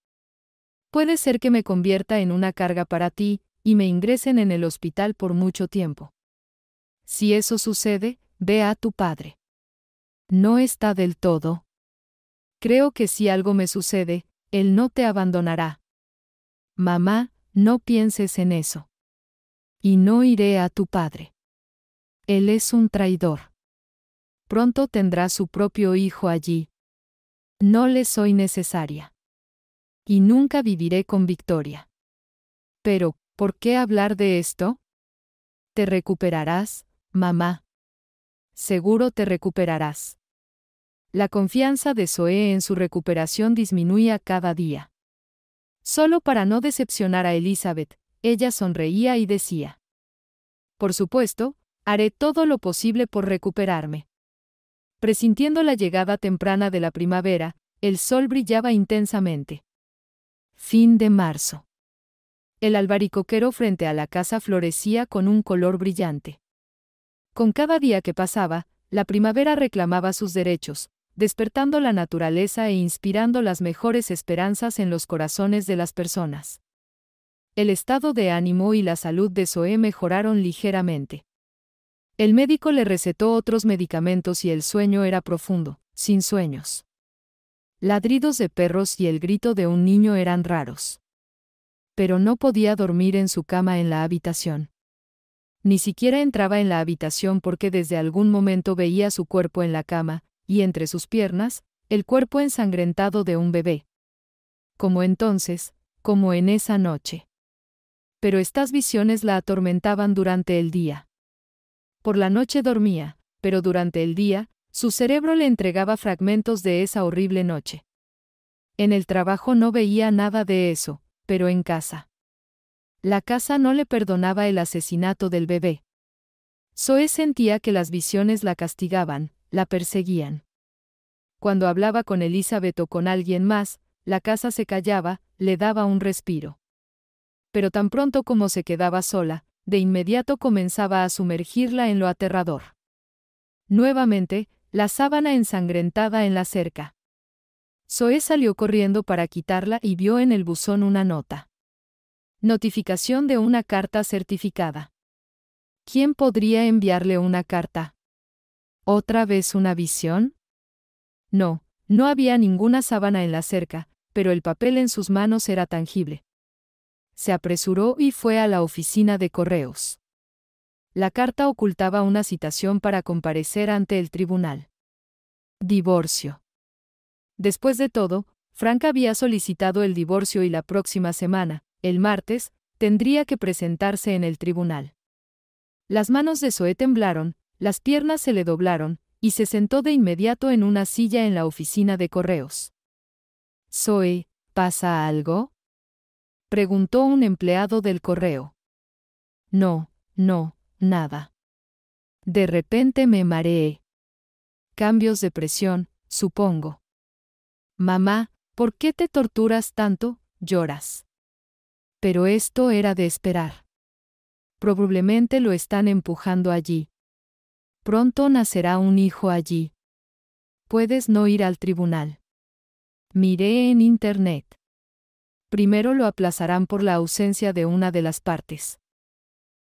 Puede ser que me convierta en una carga para ti, y me ingresen en el hospital por mucho tiempo. Si eso sucede, Ve a tu padre. No está del todo. Creo que si algo me sucede, él no te abandonará. Mamá, no pienses en eso. Y no iré a tu padre. Él es un traidor. Pronto tendrá su propio hijo allí. No le soy necesaria. Y nunca viviré con Victoria. Pero, ¿por qué hablar de esto? Te recuperarás, mamá seguro te recuperarás. La confianza de Zoé en su recuperación disminuía cada día. Solo para no decepcionar a Elizabeth, ella sonreía y decía. Por supuesto, haré todo lo posible por recuperarme. Presintiendo la llegada temprana de la primavera, el sol brillaba intensamente. Fin de marzo. El albaricoquero frente a la casa florecía con un color brillante. Con cada día que pasaba, la primavera reclamaba sus derechos, despertando la naturaleza e inspirando las mejores esperanzas en los corazones de las personas. El estado de ánimo y la salud de Zoé mejoraron ligeramente. El médico le recetó otros medicamentos y el sueño era profundo, sin sueños. Ladridos de perros y el grito de un niño eran raros. Pero no podía dormir en su cama en la habitación. Ni siquiera entraba en la habitación porque desde algún momento veía su cuerpo en la cama, y entre sus piernas, el cuerpo ensangrentado de un bebé. Como entonces, como en esa noche. Pero estas visiones la atormentaban durante el día. Por la noche dormía, pero durante el día, su cerebro le entregaba fragmentos de esa horrible noche. En el trabajo no veía nada de eso, pero en casa. La casa no le perdonaba el asesinato del bebé. Zoe sentía que las visiones la castigaban, la perseguían. Cuando hablaba con Elizabeth o con alguien más, la casa se callaba, le daba un respiro. Pero tan pronto como se quedaba sola, de inmediato comenzaba a sumergirla en lo aterrador. Nuevamente, la sábana ensangrentada en la cerca. Zoe salió corriendo para quitarla y vio en el buzón una nota. Notificación de una carta certificada. ¿Quién podría enviarle una carta? ¿Otra vez una visión? No, no había ninguna sábana en la cerca, pero el papel en sus manos era tangible. Se apresuró y fue a la oficina de correos. La carta ocultaba una citación para comparecer ante el tribunal. Divorcio. Después de todo, Frank había solicitado el divorcio y la próxima semana, el martes, tendría que presentarse en el tribunal. Las manos de Zoé temblaron, las piernas se le doblaron, y se sentó de inmediato en una silla en la oficina de correos. Zoe, ¿pasa algo? preguntó un empleado del correo. No, no, nada. De repente me mareé. Cambios de presión, supongo. Mamá, ¿por qué te torturas tanto? lloras. Pero esto era de esperar. Probablemente lo están empujando allí. Pronto nacerá un hijo allí. Puedes no ir al tribunal. Miré en Internet. Primero lo aplazarán por la ausencia de una de las partes.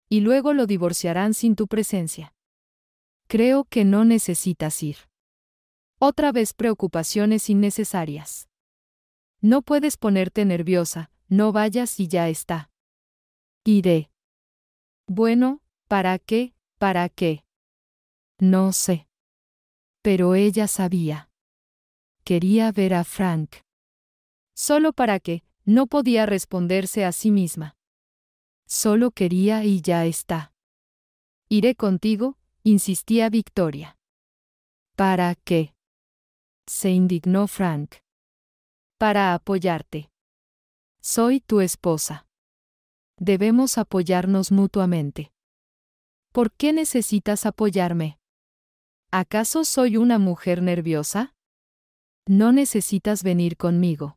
Y luego lo divorciarán sin tu presencia. Creo que no necesitas ir. Otra vez preocupaciones innecesarias. No puedes ponerte nerviosa, no vayas y ya está. Iré. Bueno, ¿para qué? ¿Para qué? No sé. Pero ella sabía. Quería ver a Frank. Solo para qué, no podía responderse a sí misma. Solo quería y ya está. Iré contigo, insistía Victoria. ¿Para qué? Se indignó Frank. Para apoyarte. Soy tu esposa. Debemos apoyarnos mutuamente. ¿Por qué necesitas apoyarme? ¿Acaso soy una mujer nerviosa? No necesitas venir conmigo.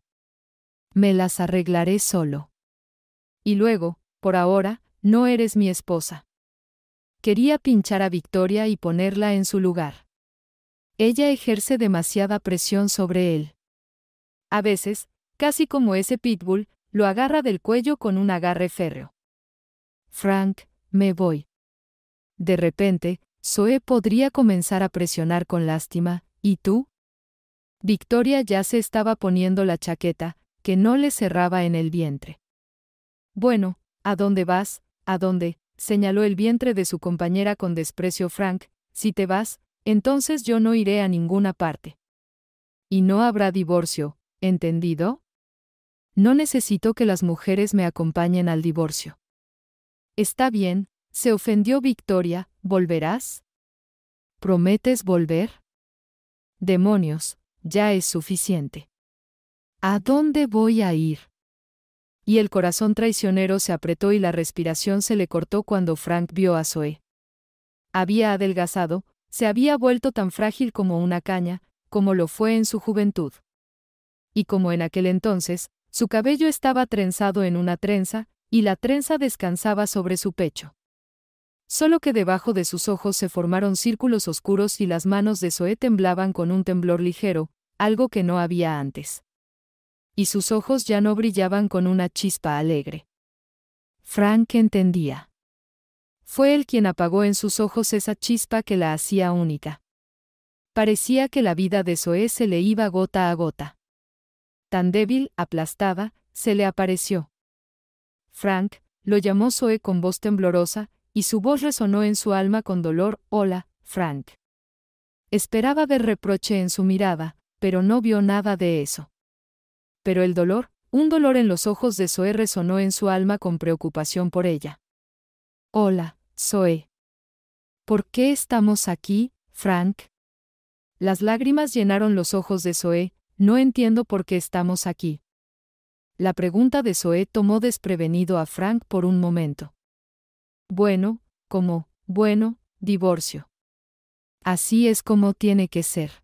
Me las arreglaré solo. Y luego, por ahora, no eres mi esposa. Quería pinchar a Victoria y ponerla en su lugar. Ella ejerce demasiada presión sobre él. A veces, casi como ese pitbull, lo agarra del cuello con un agarre férreo. Frank, me voy. De repente, Zoe podría comenzar a presionar con lástima, ¿y tú? Victoria ya se estaba poniendo la chaqueta, que no le cerraba en el vientre. Bueno, ¿a dónde vas? ¿A dónde? señaló el vientre de su compañera con desprecio Frank, si te vas, entonces yo no iré a ninguna parte. Y no habrá divorcio, ¿entendido? No necesito que las mujeres me acompañen al divorcio. Está bien, se ofendió Victoria, ¿volverás? ¿Prometes volver? Demonios, ya es suficiente. ¿A dónde voy a ir? Y el corazón traicionero se apretó y la respiración se le cortó cuando Frank vio a Zoe. Había adelgazado, se había vuelto tan frágil como una caña, como lo fue en su juventud. Y como en aquel entonces, su cabello estaba trenzado en una trenza, y la trenza descansaba sobre su pecho. Solo que debajo de sus ojos se formaron círculos oscuros y las manos de Zoé temblaban con un temblor ligero, algo que no había antes. Y sus ojos ya no brillaban con una chispa alegre. Frank entendía. Fue él quien apagó en sus ojos esa chispa que la hacía única. Parecía que la vida de Zoé se le iba gota a gota tan débil, aplastada, se le apareció. Frank, lo llamó Zoe con voz temblorosa, y su voz resonó en su alma con dolor, hola, Frank. Esperaba ver reproche en su mirada, pero no vio nada de eso. Pero el dolor, un dolor en los ojos de Zoe resonó en su alma con preocupación por ella. Hola, Zoe. ¿Por qué estamos aquí, Frank? Las lágrimas llenaron los ojos de Zoe, no entiendo por qué estamos aquí. La pregunta de Zoé tomó desprevenido a Frank por un momento. Bueno, como, bueno, divorcio. Así es como tiene que ser.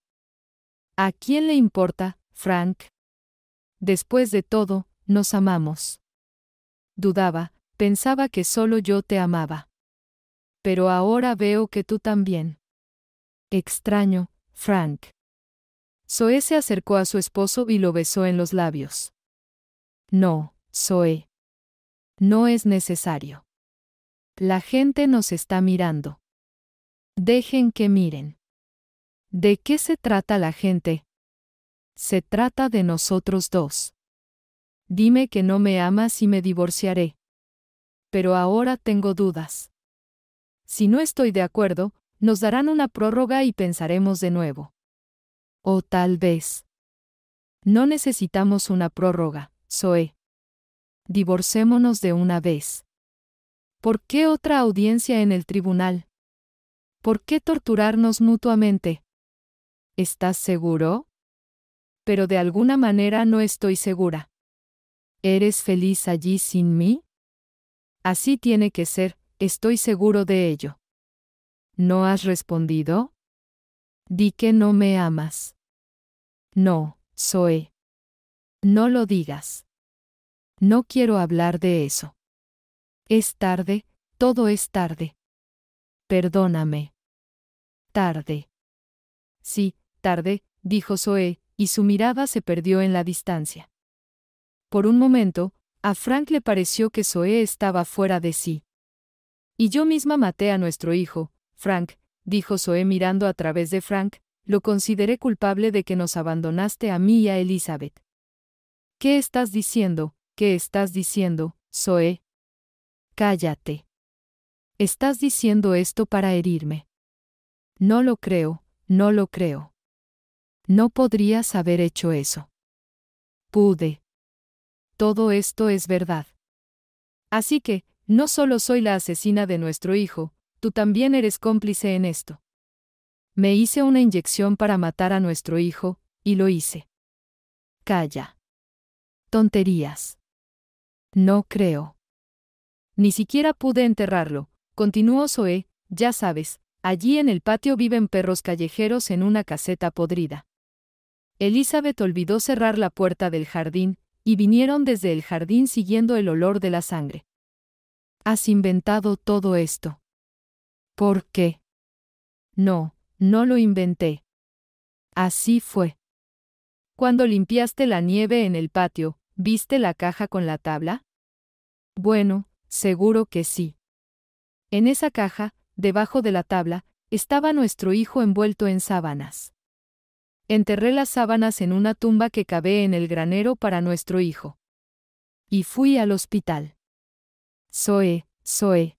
¿A quién le importa, Frank? Después de todo, nos amamos. Dudaba, pensaba que solo yo te amaba. Pero ahora veo que tú también. Extraño, Frank. Zoe se acercó a su esposo y lo besó en los labios. No, Zoe. No es necesario. La gente nos está mirando. Dejen que miren. ¿De qué se trata la gente? Se trata de nosotros dos. Dime que no me amas y me divorciaré. Pero ahora tengo dudas. Si no estoy de acuerdo, nos darán una prórroga y pensaremos de nuevo. O tal vez. No necesitamos una prórroga, Zoe. Divorcémonos de una vez. ¿Por qué otra audiencia en el tribunal? ¿Por qué torturarnos mutuamente? ¿Estás seguro? Pero de alguna manera no estoy segura. ¿Eres feliz allí sin mí? Así tiene que ser, estoy seguro de ello. ¿No has respondido? Di que no me amas. No, Zoé». No lo digas. No quiero hablar de eso. Es tarde, todo es tarde. Perdóname. Tarde. Sí, tarde, dijo Zoé, y su mirada se perdió en la distancia. Por un momento, a Frank le pareció que Zoé estaba fuera de sí. Y yo misma maté a nuestro hijo, Frank, dijo Zoe mirando a través de Frank, lo consideré culpable de que nos abandonaste a mí y a Elizabeth. ¿Qué estás diciendo? ¿Qué estás diciendo, Zoe? Cállate. Estás diciendo esto para herirme. No lo creo, no lo creo. No podrías haber hecho eso. Pude. Todo esto es verdad. Así que, no solo soy la asesina de nuestro hijo, Tú también eres cómplice en esto. Me hice una inyección para matar a nuestro hijo, y lo hice. Calla. Tonterías. No creo. Ni siquiera pude enterrarlo, continuó Zoe, ya sabes, allí en el patio viven perros callejeros en una caseta podrida. Elizabeth olvidó cerrar la puerta del jardín, y vinieron desde el jardín siguiendo el olor de la sangre. Has inventado todo esto. ¿Por qué? No, no lo inventé. Así fue. Cuando limpiaste la nieve en el patio, ¿viste la caja con la tabla? Bueno, seguro que sí. En esa caja, debajo de la tabla, estaba nuestro hijo envuelto en sábanas. Enterré las sábanas en una tumba que cavé en el granero para nuestro hijo. Y fui al hospital. Zoe, Zoe.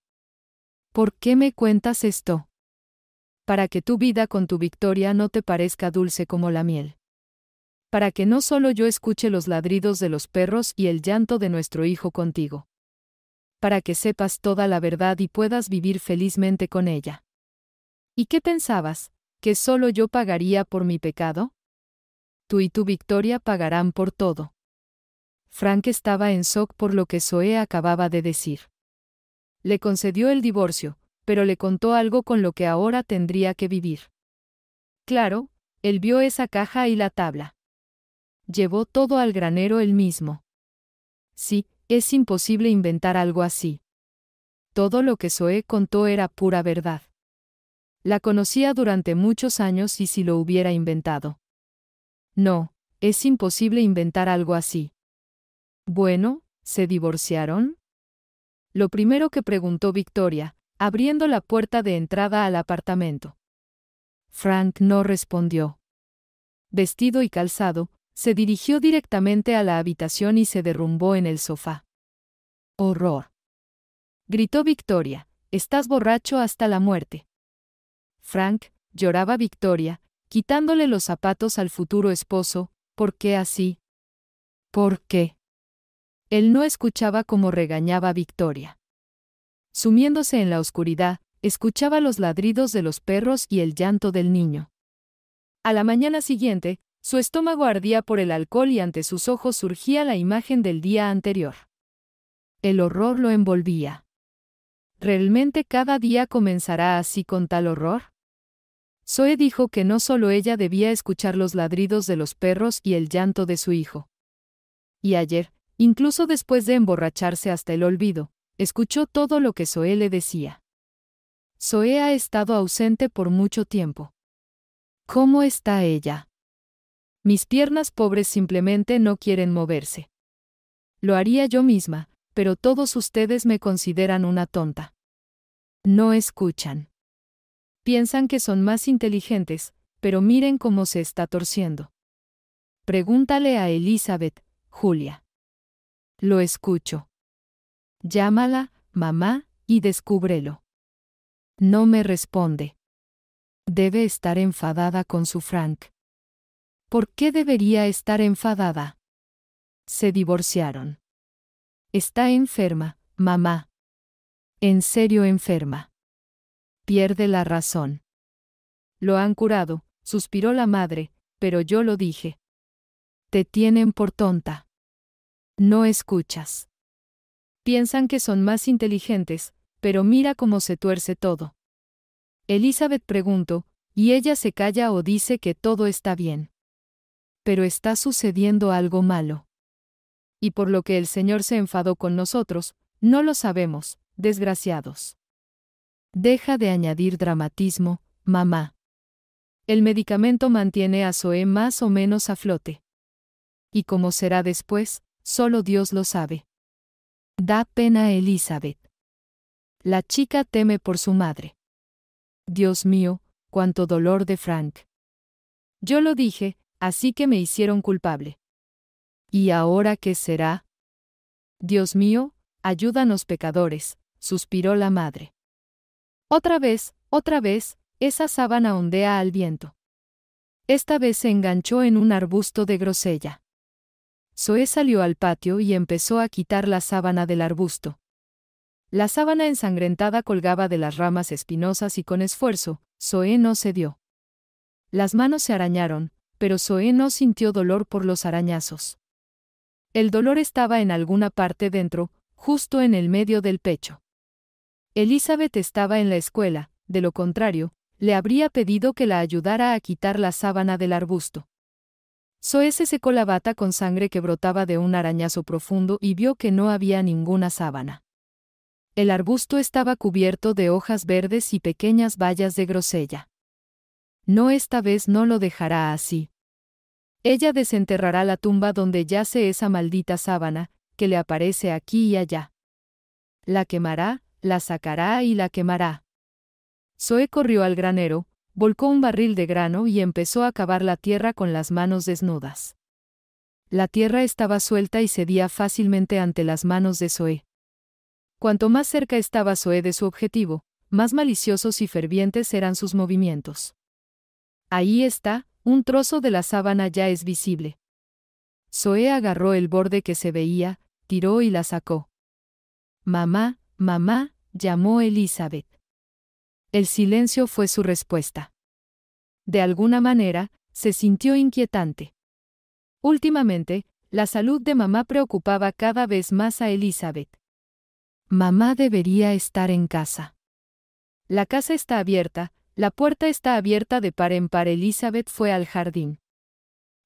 ¿Por qué me cuentas esto? Para que tu vida con tu victoria no te parezca dulce como la miel. Para que no solo yo escuche los ladridos de los perros y el llanto de nuestro hijo contigo. Para que sepas toda la verdad y puedas vivir felizmente con ella. ¿Y qué pensabas? ¿Que solo yo pagaría por mi pecado? Tú y tu victoria pagarán por todo. Frank estaba en shock por lo que Zoe acababa de decir. Le concedió el divorcio, pero le contó algo con lo que ahora tendría que vivir. Claro, él vio esa caja y la tabla. Llevó todo al granero él mismo. Sí, es imposible inventar algo así. Todo lo que Zoé contó era pura verdad. La conocía durante muchos años y si lo hubiera inventado. No, es imposible inventar algo así. Bueno, ¿se divorciaron? lo primero que preguntó Victoria, abriendo la puerta de entrada al apartamento. Frank no respondió. Vestido y calzado, se dirigió directamente a la habitación y se derrumbó en el sofá. Horror. Gritó Victoria, estás borracho hasta la muerte. Frank, lloraba Victoria, quitándole los zapatos al futuro esposo, ¿por qué así? ¿Por qué? Él no escuchaba cómo regañaba Victoria. Sumiéndose en la oscuridad, escuchaba los ladridos de los perros y el llanto del niño. A la mañana siguiente, su estómago ardía por el alcohol y ante sus ojos surgía la imagen del día anterior. El horror lo envolvía. ¿Realmente cada día comenzará así con tal horror? Zoe dijo que no solo ella debía escuchar los ladridos de los perros y el llanto de su hijo. Y ayer, Incluso después de emborracharse hasta el olvido, escuchó todo lo que Zoé le decía. Zoé ha estado ausente por mucho tiempo. ¿Cómo está ella? Mis piernas pobres simplemente no quieren moverse. Lo haría yo misma, pero todos ustedes me consideran una tonta. No escuchan. Piensan que son más inteligentes, pero miren cómo se está torciendo. Pregúntale a Elizabeth, Julia. Lo escucho. Llámala, mamá, y descúbrelo. No me responde. Debe estar enfadada con su Frank. ¿Por qué debería estar enfadada? Se divorciaron. Está enferma, mamá. En serio enferma. Pierde la razón. Lo han curado, suspiró la madre, pero yo lo dije. Te tienen por tonta. No escuchas. Piensan que son más inteligentes, pero mira cómo se tuerce todo. Elizabeth preguntó, y ella se calla o dice que todo está bien. Pero está sucediendo algo malo. Y por lo que el Señor se enfadó con nosotros, no lo sabemos, desgraciados. Deja de añadir dramatismo, mamá. El medicamento mantiene a Zoé más o menos a flote. ¿Y cómo será después? Solo Dios lo sabe. Da pena Elizabeth. La chica teme por su madre. Dios mío, cuánto dolor de Frank. Yo lo dije, así que me hicieron culpable. ¿Y ahora qué será? Dios mío, ayúdanos pecadores, suspiró la madre. Otra vez, otra vez, esa sábana ondea al viento. Esta vez se enganchó en un arbusto de grosella. Zoé salió al patio y empezó a quitar la sábana del arbusto. La sábana ensangrentada colgaba de las ramas espinosas y con esfuerzo, Zoé no cedió. Las manos se arañaron, pero Zoé no sintió dolor por los arañazos. El dolor estaba en alguna parte dentro, justo en el medio del pecho. Elizabeth estaba en la escuela, de lo contrario, le habría pedido que la ayudara a quitar la sábana del arbusto. Zoe se secó la bata con sangre que brotaba de un arañazo profundo y vio que no había ninguna sábana. El arbusto estaba cubierto de hojas verdes y pequeñas vallas de grosella. No esta vez no lo dejará así. Ella desenterrará la tumba donde yace esa maldita sábana, que le aparece aquí y allá. La quemará, la sacará y la quemará. Zoe corrió al granero, volcó un barril de grano y empezó a cavar la tierra con las manos desnudas. La tierra estaba suelta y cedía fácilmente ante las manos de Zoé. Cuanto más cerca estaba Zoé de su objetivo, más maliciosos y fervientes eran sus movimientos. Ahí está, un trozo de la sábana ya es visible. Zoé agarró el borde que se veía, tiró y la sacó. Mamá, mamá, llamó Elizabeth. El silencio fue su respuesta. De alguna manera, se sintió inquietante. Últimamente, la salud de mamá preocupaba cada vez más a Elizabeth. Mamá debería estar en casa. La casa está abierta, la puerta está abierta de par en par. Elizabeth fue al jardín.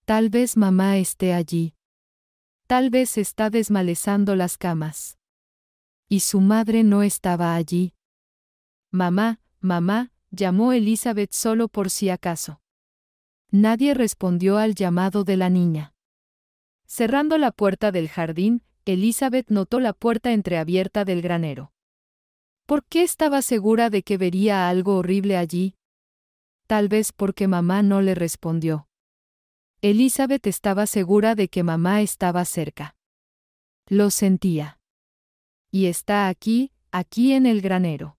Tal vez mamá esté allí. Tal vez está desmalezando las camas. Y su madre no estaba allí. Mamá, Mamá, llamó Elizabeth solo por si acaso. Nadie respondió al llamado de la niña. Cerrando la puerta del jardín, Elizabeth notó la puerta entreabierta del granero. ¿Por qué estaba segura de que vería algo horrible allí? Tal vez porque mamá no le respondió. Elizabeth estaba segura de que mamá estaba cerca. Lo sentía. Y está aquí, aquí en el granero.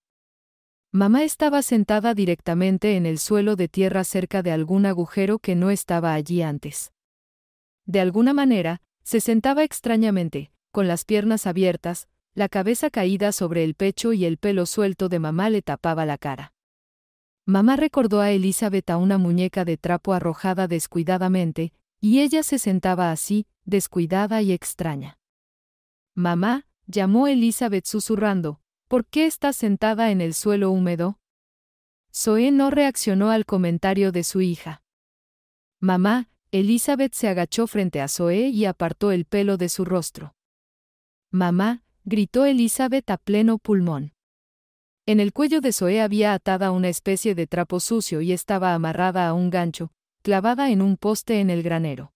Mamá estaba sentada directamente en el suelo de tierra cerca de algún agujero que no estaba allí antes. De alguna manera, se sentaba extrañamente, con las piernas abiertas, la cabeza caída sobre el pecho y el pelo suelto de mamá le tapaba la cara. Mamá recordó a Elizabeth a una muñeca de trapo arrojada descuidadamente, y ella se sentaba así, descuidada y extraña. Mamá, llamó Elizabeth susurrando, ¿Por qué está sentada en el suelo húmedo? Zoe no reaccionó al comentario de su hija. Mamá, Elizabeth se agachó frente a Zoe y apartó el pelo de su rostro. Mamá, gritó Elizabeth a pleno pulmón. En el cuello de Zoe había atada una especie de trapo sucio y estaba amarrada a un gancho, clavada en un poste en el granero.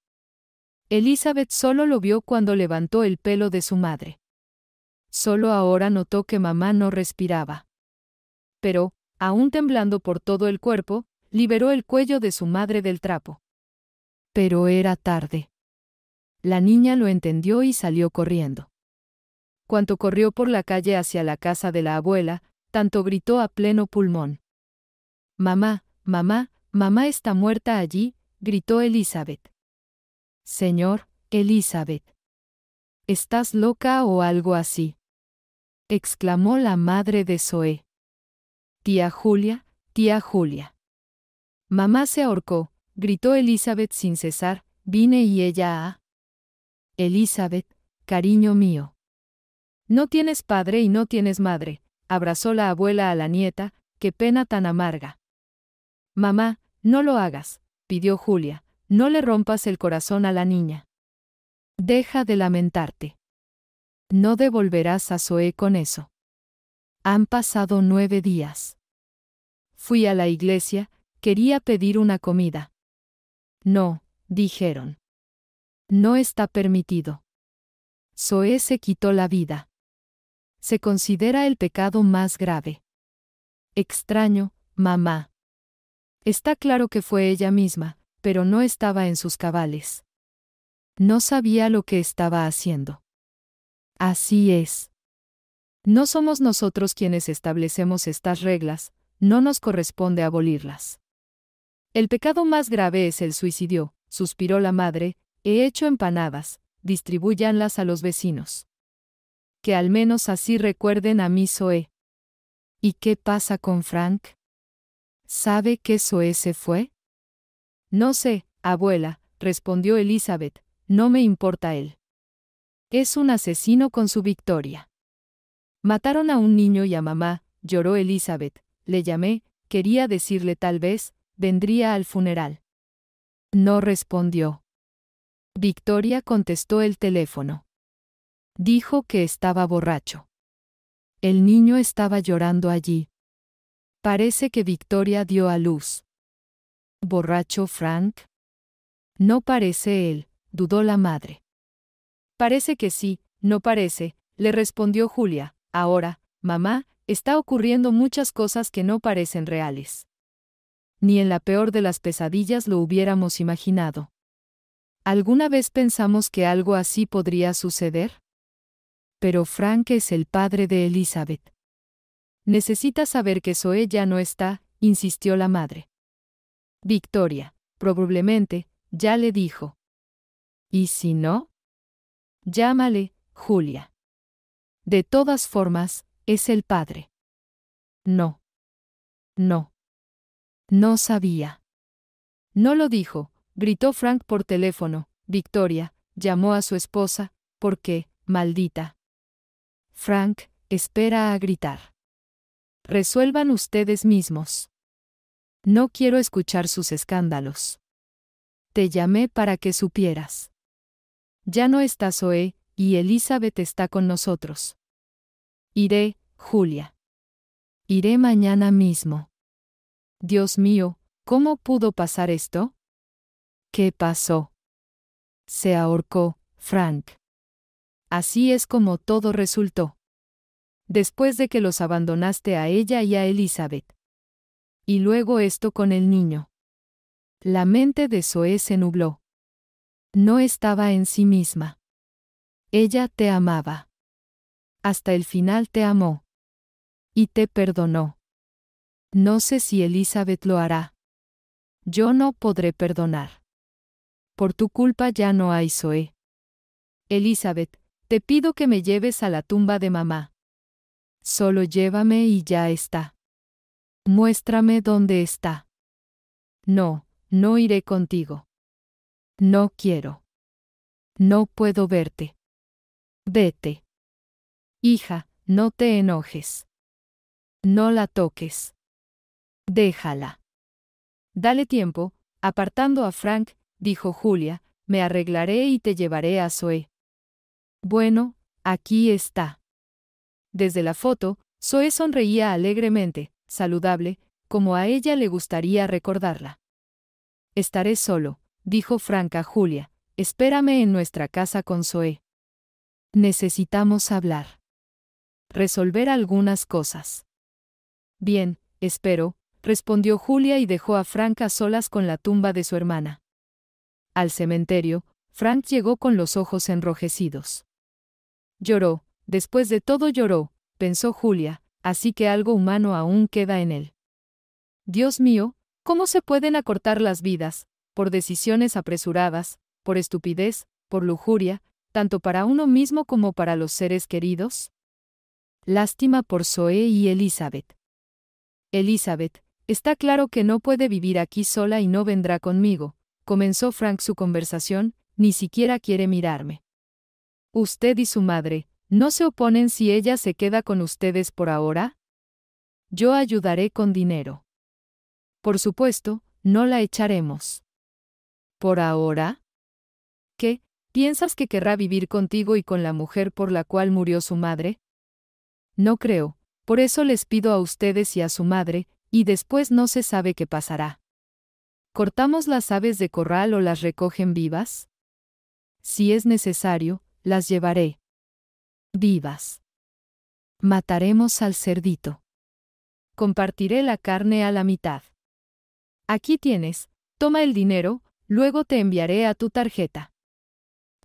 Elizabeth solo lo vio cuando levantó el pelo de su madre. Solo ahora notó que mamá no respiraba. Pero, aún temblando por todo el cuerpo, liberó el cuello de su madre del trapo. Pero era tarde. La niña lo entendió y salió corriendo. Cuanto corrió por la calle hacia la casa de la abuela, tanto gritó a pleno pulmón. Mamá, mamá, mamá está muerta allí, gritó Elizabeth. Señor, Elizabeth. ¿Estás loca o algo así? exclamó la madre de Zoé. Tía Julia, tía Julia. Mamá se ahorcó, gritó Elizabeth sin cesar, vine y ella a... Elizabeth, cariño mío. No tienes padre y no tienes madre, abrazó la abuela a la nieta, qué pena tan amarga. Mamá, no lo hagas, pidió Julia, no le rompas el corazón a la niña. Deja de lamentarte. No devolverás a Zoé con eso. Han pasado nueve días. Fui a la iglesia, quería pedir una comida. No, dijeron. No está permitido. Zoé se quitó la vida. Se considera el pecado más grave. Extraño, mamá. Está claro que fue ella misma, pero no estaba en sus cabales. No sabía lo que estaba haciendo. Así es. No somos nosotros quienes establecemos estas reglas, no nos corresponde abolirlas. El pecado más grave es el suicidio, suspiró la madre, he hecho empanadas, distribúyanlas a los vecinos. Que al menos así recuerden a mi Zoé. ¿Y qué pasa con Frank? ¿Sabe que Zoé se fue? No sé, abuela, respondió Elizabeth, no me importa él. Es un asesino con su victoria. Mataron a un niño y a mamá, lloró Elizabeth. Le llamé, quería decirle tal vez, vendría al funeral. No respondió. Victoria contestó el teléfono. Dijo que estaba borracho. El niño estaba llorando allí. Parece que Victoria dio a luz. ¿Borracho Frank? No parece él, dudó la madre. Parece que sí, no parece, le respondió Julia. Ahora, mamá, está ocurriendo muchas cosas que no parecen reales. Ni en la peor de las pesadillas lo hubiéramos imaginado. ¿Alguna vez pensamos que algo así podría suceder? Pero Frank es el padre de Elizabeth. Necesita saber que Zoe ya no está, insistió la madre. Victoria, probablemente, ya le dijo. ¿Y si no? Llámale, Julia. De todas formas, es el padre. No. No. No sabía. No lo dijo, gritó Frank por teléfono. Victoria, llamó a su esposa, porque, maldita. Frank, espera a gritar. Resuelvan ustedes mismos. No quiero escuchar sus escándalos. Te llamé para que supieras. Ya no está Zoe, y Elizabeth está con nosotros. Iré, Julia. Iré mañana mismo. Dios mío, ¿cómo pudo pasar esto? ¿Qué pasó? Se ahorcó, Frank. Así es como todo resultó. Después de que los abandonaste a ella y a Elizabeth. Y luego esto con el niño. La mente de Zoé se nubló. No estaba en sí misma. Ella te amaba. Hasta el final te amó. Y te perdonó. No sé si Elizabeth lo hará. Yo no podré perdonar. Por tu culpa ya no hay Zoe. Elizabeth, te pido que me lleves a la tumba de mamá. Solo llévame y ya está. Muéstrame dónde está. No, no iré contigo. No quiero. No puedo verte. Vete. Hija, no te enojes. No la toques. Déjala. Dale tiempo, apartando a Frank, dijo Julia, me arreglaré y te llevaré a Zoe. Bueno, aquí está. Desde la foto, Zoe sonreía alegremente, saludable, como a ella le gustaría recordarla. Estaré solo dijo Franca Julia, espérame en nuestra casa con Zoé Necesitamos hablar. Resolver algunas cosas. Bien, espero, respondió Julia y dejó a Franca solas con la tumba de su hermana. Al cementerio, Frank llegó con los ojos enrojecidos. Lloró, después de todo lloró, pensó Julia, así que algo humano aún queda en él. Dios mío, ¿cómo se pueden acortar las vidas? por decisiones apresuradas, por estupidez, por lujuria, tanto para uno mismo como para los seres queridos? Lástima por Zoe y Elizabeth. Elizabeth, está claro que no puede vivir aquí sola y no vendrá conmigo, comenzó Frank su conversación, ni siquiera quiere mirarme. Usted y su madre, ¿no se oponen si ella se queda con ustedes por ahora? Yo ayudaré con dinero. Por supuesto, no la echaremos por ahora? ¿Qué, piensas que querrá vivir contigo y con la mujer por la cual murió su madre? No creo, por eso les pido a ustedes y a su madre, y después no se sabe qué pasará. ¿Cortamos las aves de corral o las recogen vivas? Si es necesario, las llevaré. Vivas. Mataremos al cerdito. Compartiré la carne a la mitad. Aquí tienes, toma el dinero, Luego te enviaré a tu tarjeta.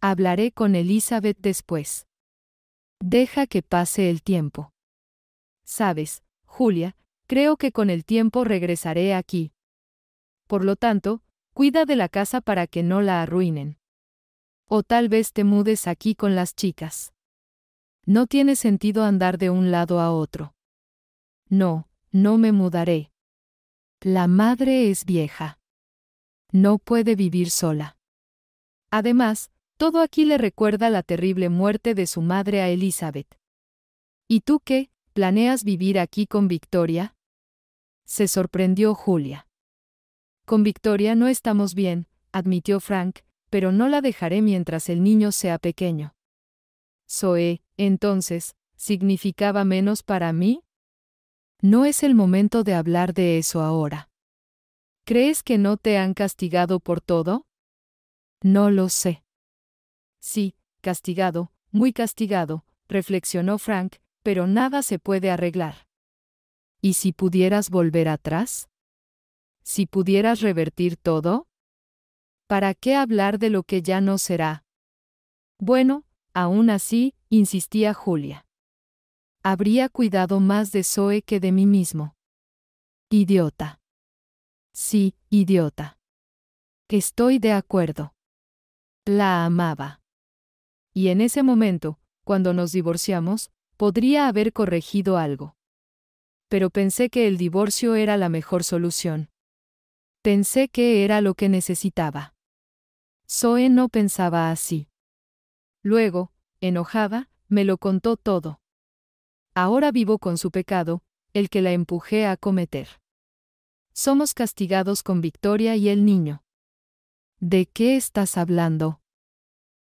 Hablaré con Elizabeth después. Deja que pase el tiempo. Sabes, Julia, creo que con el tiempo regresaré aquí. Por lo tanto, cuida de la casa para que no la arruinen. O tal vez te mudes aquí con las chicas. No tiene sentido andar de un lado a otro. No, no me mudaré. La madre es vieja. No puede vivir sola. Además, todo aquí le recuerda la terrible muerte de su madre a Elizabeth. ¿Y tú qué? ¿Planeas vivir aquí con Victoria? Se sorprendió Julia. Con Victoria no estamos bien, admitió Frank, pero no la dejaré mientras el niño sea pequeño. Zoe, entonces, ¿significaba menos para mí? No es el momento de hablar de eso ahora. ¿Crees que no te han castigado por todo? No lo sé. Sí, castigado, muy castigado, reflexionó Frank, pero nada se puede arreglar. ¿Y si pudieras volver atrás? ¿Si pudieras revertir todo? ¿Para qué hablar de lo que ya no será? Bueno, aún así, insistía Julia. Habría cuidado más de Zoe que de mí mismo. Idiota. Sí, idiota. Que estoy de acuerdo. La amaba. Y en ese momento, cuando nos divorciamos, podría haber corregido algo. Pero pensé que el divorcio era la mejor solución. Pensé que era lo que necesitaba. Zoe no pensaba así. Luego, enojada, me lo contó todo. Ahora vivo con su pecado, el que la empujé a cometer somos castigados con Victoria y el niño. ¿De qué estás hablando?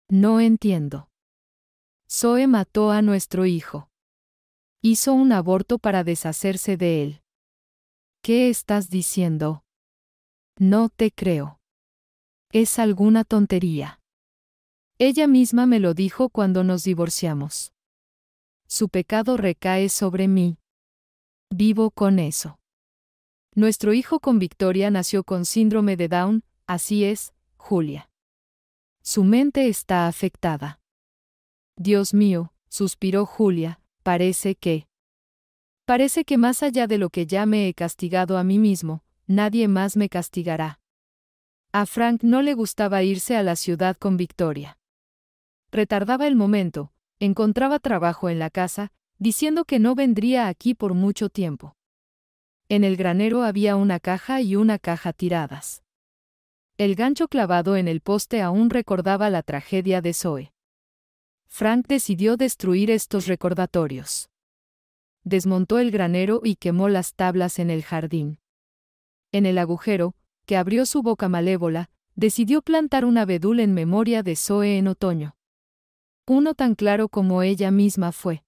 No entiendo. Zoe mató a nuestro hijo. Hizo un aborto para deshacerse de él. ¿Qué estás diciendo? No te creo. Es alguna tontería. Ella misma me lo dijo cuando nos divorciamos. Su pecado recae sobre mí. Vivo con eso. Nuestro hijo con Victoria nació con síndrome de Down, así es, Julia. Su mente está afectada. Dios mío, suspiró Julia, parece que... Parece que más allá de lo que ya me he castigado a mí mismo, nadie más me castigará. A Frank no le gustaba irse a la ciudad con Victoria. Retardaba el momento, encontraba trabajo en la casa, diciendo que no vendría aquí por mucho tiempo. En el granero había una caja y una caja tiradas. El gancho clavado en el poste aún recordaba la tragedia de Zoe. Frank decidió destruir estos recordatorios. Desmontó el granero y quemó las tablas en el jardín. En el agujero, que abrió su boca malévola, decidió plantar una abedul en memoria de Zoe en otoño. Uno tan claro como ella misma fue.